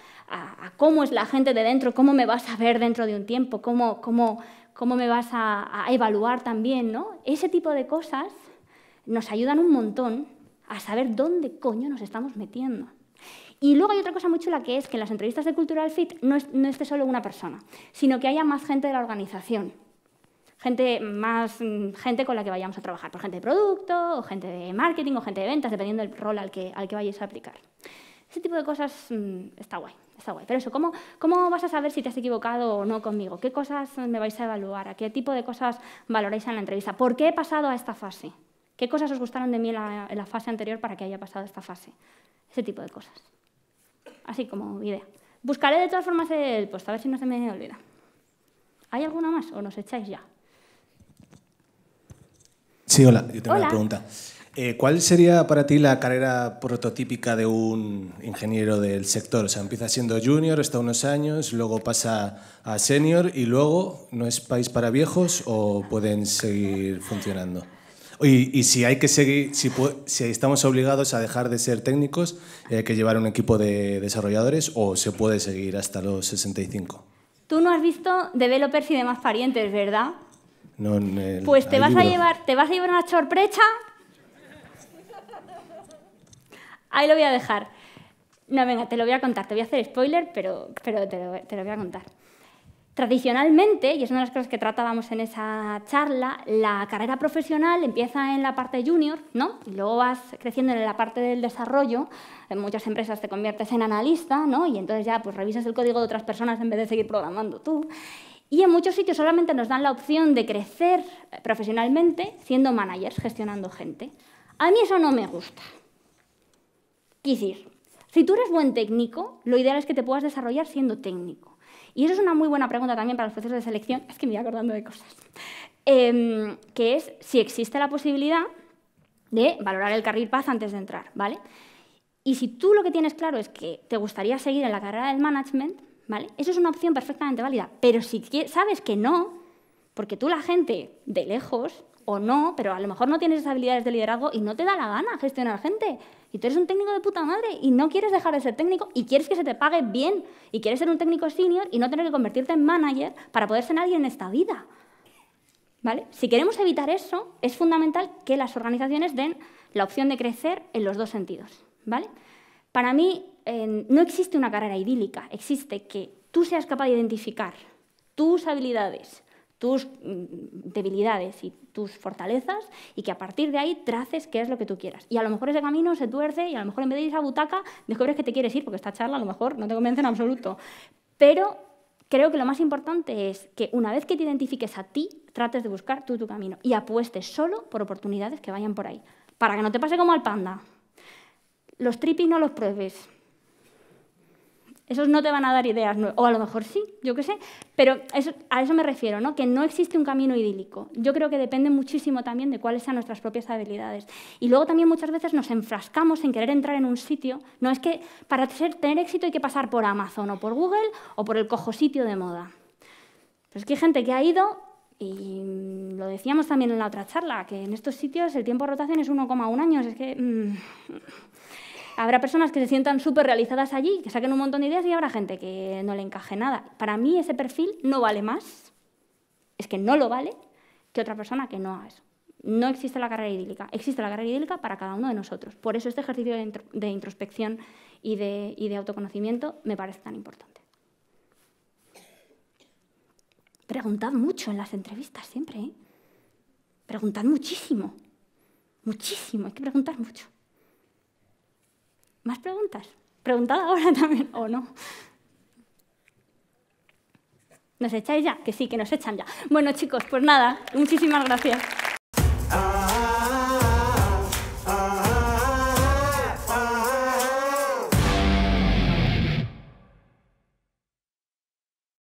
cómo es la gente de dentro, cómo me vas a ver dentro de un tiempo, cómo, me vas a, evaluar también, ¿no? Ese tipo de cosas nos ayudan un montón a saber dónde coño nos estamos metiendo. Y luego hay otra cosa muy chula que es que en las entrevistas de Cultural Fit no, no esté solo una persona, sino que haya más gente de la organización gente más mm, gente con la que vayamos a trabajar, por gente de producto, o gente de marketing, o gente de ventas, dependiendo del rol al que, al que vayáis a aplicar. Ese tipo de cosas mm, está guay, está guay. Pero eso, ¿cómo, ¿cómo vas a saber si te has equivocado o no conmigo? ¿Qué cosas me vais a evaluar? ¿A qué tipo de cosas valoráis en la entrevista? ¿Por qué he pasado a esta fase? ¿Qué cosas os gustaron de mí en la, fase anterior para que haya pasado a esta fase? Ese tipo de cosas. Así como idea. Buscaré de todas formas el post, a ver si no se me olvida. ¿Hay alguna más o nos echáis ya? Sí, hola, yo tengo una pregunta. Eh, ¿Cuál sería para ti la carrera prototípica de un ingeniero del sector? O sea, empieza siendo junior, está unos años, luego pasa a senior y luego no es país para viejos o pueden seguir funcionando. Y, si hay que seguir, si, si, estamos obligados a dejar de ser técnicos, eh, hay que llevar un equipo de desarrolladores o se puede seguir hasta los 65. Tú no has visto Developers y demás parientes, ¿verdad? pues te vas a llevar, te vas a llevar una sorpresa. Ahí lo voy a dejar. No, venga, te lo voy a contar. Te voy a hacer spoiler, pero, pero te, lo, te lo voy a contar. Tradicionalmente, y es una de las cosas que tratábamos en esa charla, la carrera profesional empieza en la parte junior, ¿no? Y luego vas creciendo en la parte del desarrollo. En muchas empresas te conviertes en analista, ¿no? Y entonces ya pues revisas el código de otras personas en vez de seguir programando tú. Y en muchos sitios solamente nos dan la opción de crecer eh, profesionalmente siendo managers, gestionando gente. A mí eso no me gusta. Quisir, si tú eres buen técnico, lo ideal es que te puedas desarrollar siendo técnico. Y eso es una muy buena pregunta también para los procesos de selección, es que me voy acordando de cosas, em, que es si existe la posibilidad de valorar el carril paz antes de entrar, ¿vale? Y si tú lo que tienes claro es que te gustaría seguir en la carrera del management, eso es una opción perfectamente válida. Pero si sabes que no, porque tú la gente de lejos o no, pero a lo mejor no tienes esas habilidades de liderazgo y no te da la gana gestionar gente. Y tú eres un técnico de puta madre y no quieres dejar de ser técnico y quieres que se te pague bien y quieres ser un técnico senior y no tener que convertirte en manager para poder ser alguien en esta vida. ¿Vale? Si queremos evitar eso, es fundamental que las organizaciones den la opción de crecer en los dos sentidos. ¿Vale? Para mí no existe una carrera idílica, existe que tú seas capaz de identificar tus habilidades, tus mm, debilidades y tus fortalezas y que a partir de ahí traces qué es lo que tú quieras. Y a lo mejor ese camino se tuerce y a lo mejor en vez de ir a butaca descubres que te quieres ir porque esta charla a lo mejor no te convence en absoluto. Pero creo que lo más importante es que una vez que te identifiques a ti, trates de buscar tú tu camino y apuestes solo por oportunidades que vayan por ahí, para que no te pase como al panda. Los tripis no los pruebes. Esos no te van a dar ideas nuevas, o a lo mejor sí, yo qué sé, pero a eso me refiero, ¿no? que no existe un camino idílico. Yo creo que depende muchísimo también de cuáles sean nuestras propias habilidades. Y luego también muchas veces nos enfrascamos en querer entrar en un sitio, no es que para tener éxito hay que pasar por Amazon o por Google o por el cojo sitio de moda. Pero pues es que hay gente que ha ido, y lo decíamos también en la otra charla, que en estos sitios el tiempo de rotación es 1,1 años, es que... Mm, habrá personas que se sientan súper realizadas allí, que saquen un montón de ideas y habrá gente que no le encaje nada. Para mí ese perfil no vale más, es que no lo vale, que otra persona que no haga eso. No existe la carrera idílica, existe la carrera idílica para cada uno de nosotros. Por eso este ejercicio de, introspección y de, autoconocimiento me parece tan importante. Preguntad mucho en las entrevistas siempre, ¿eh? Preguntad muchísimo, muchísimo, hay que preguntar mucho. ¿Más preguntas? Preguntad ahora también, o no. ¿Nos echáis ya? Que sí, que nos echan ya. Bueno, chicos, pues nada, muchísimas gracias.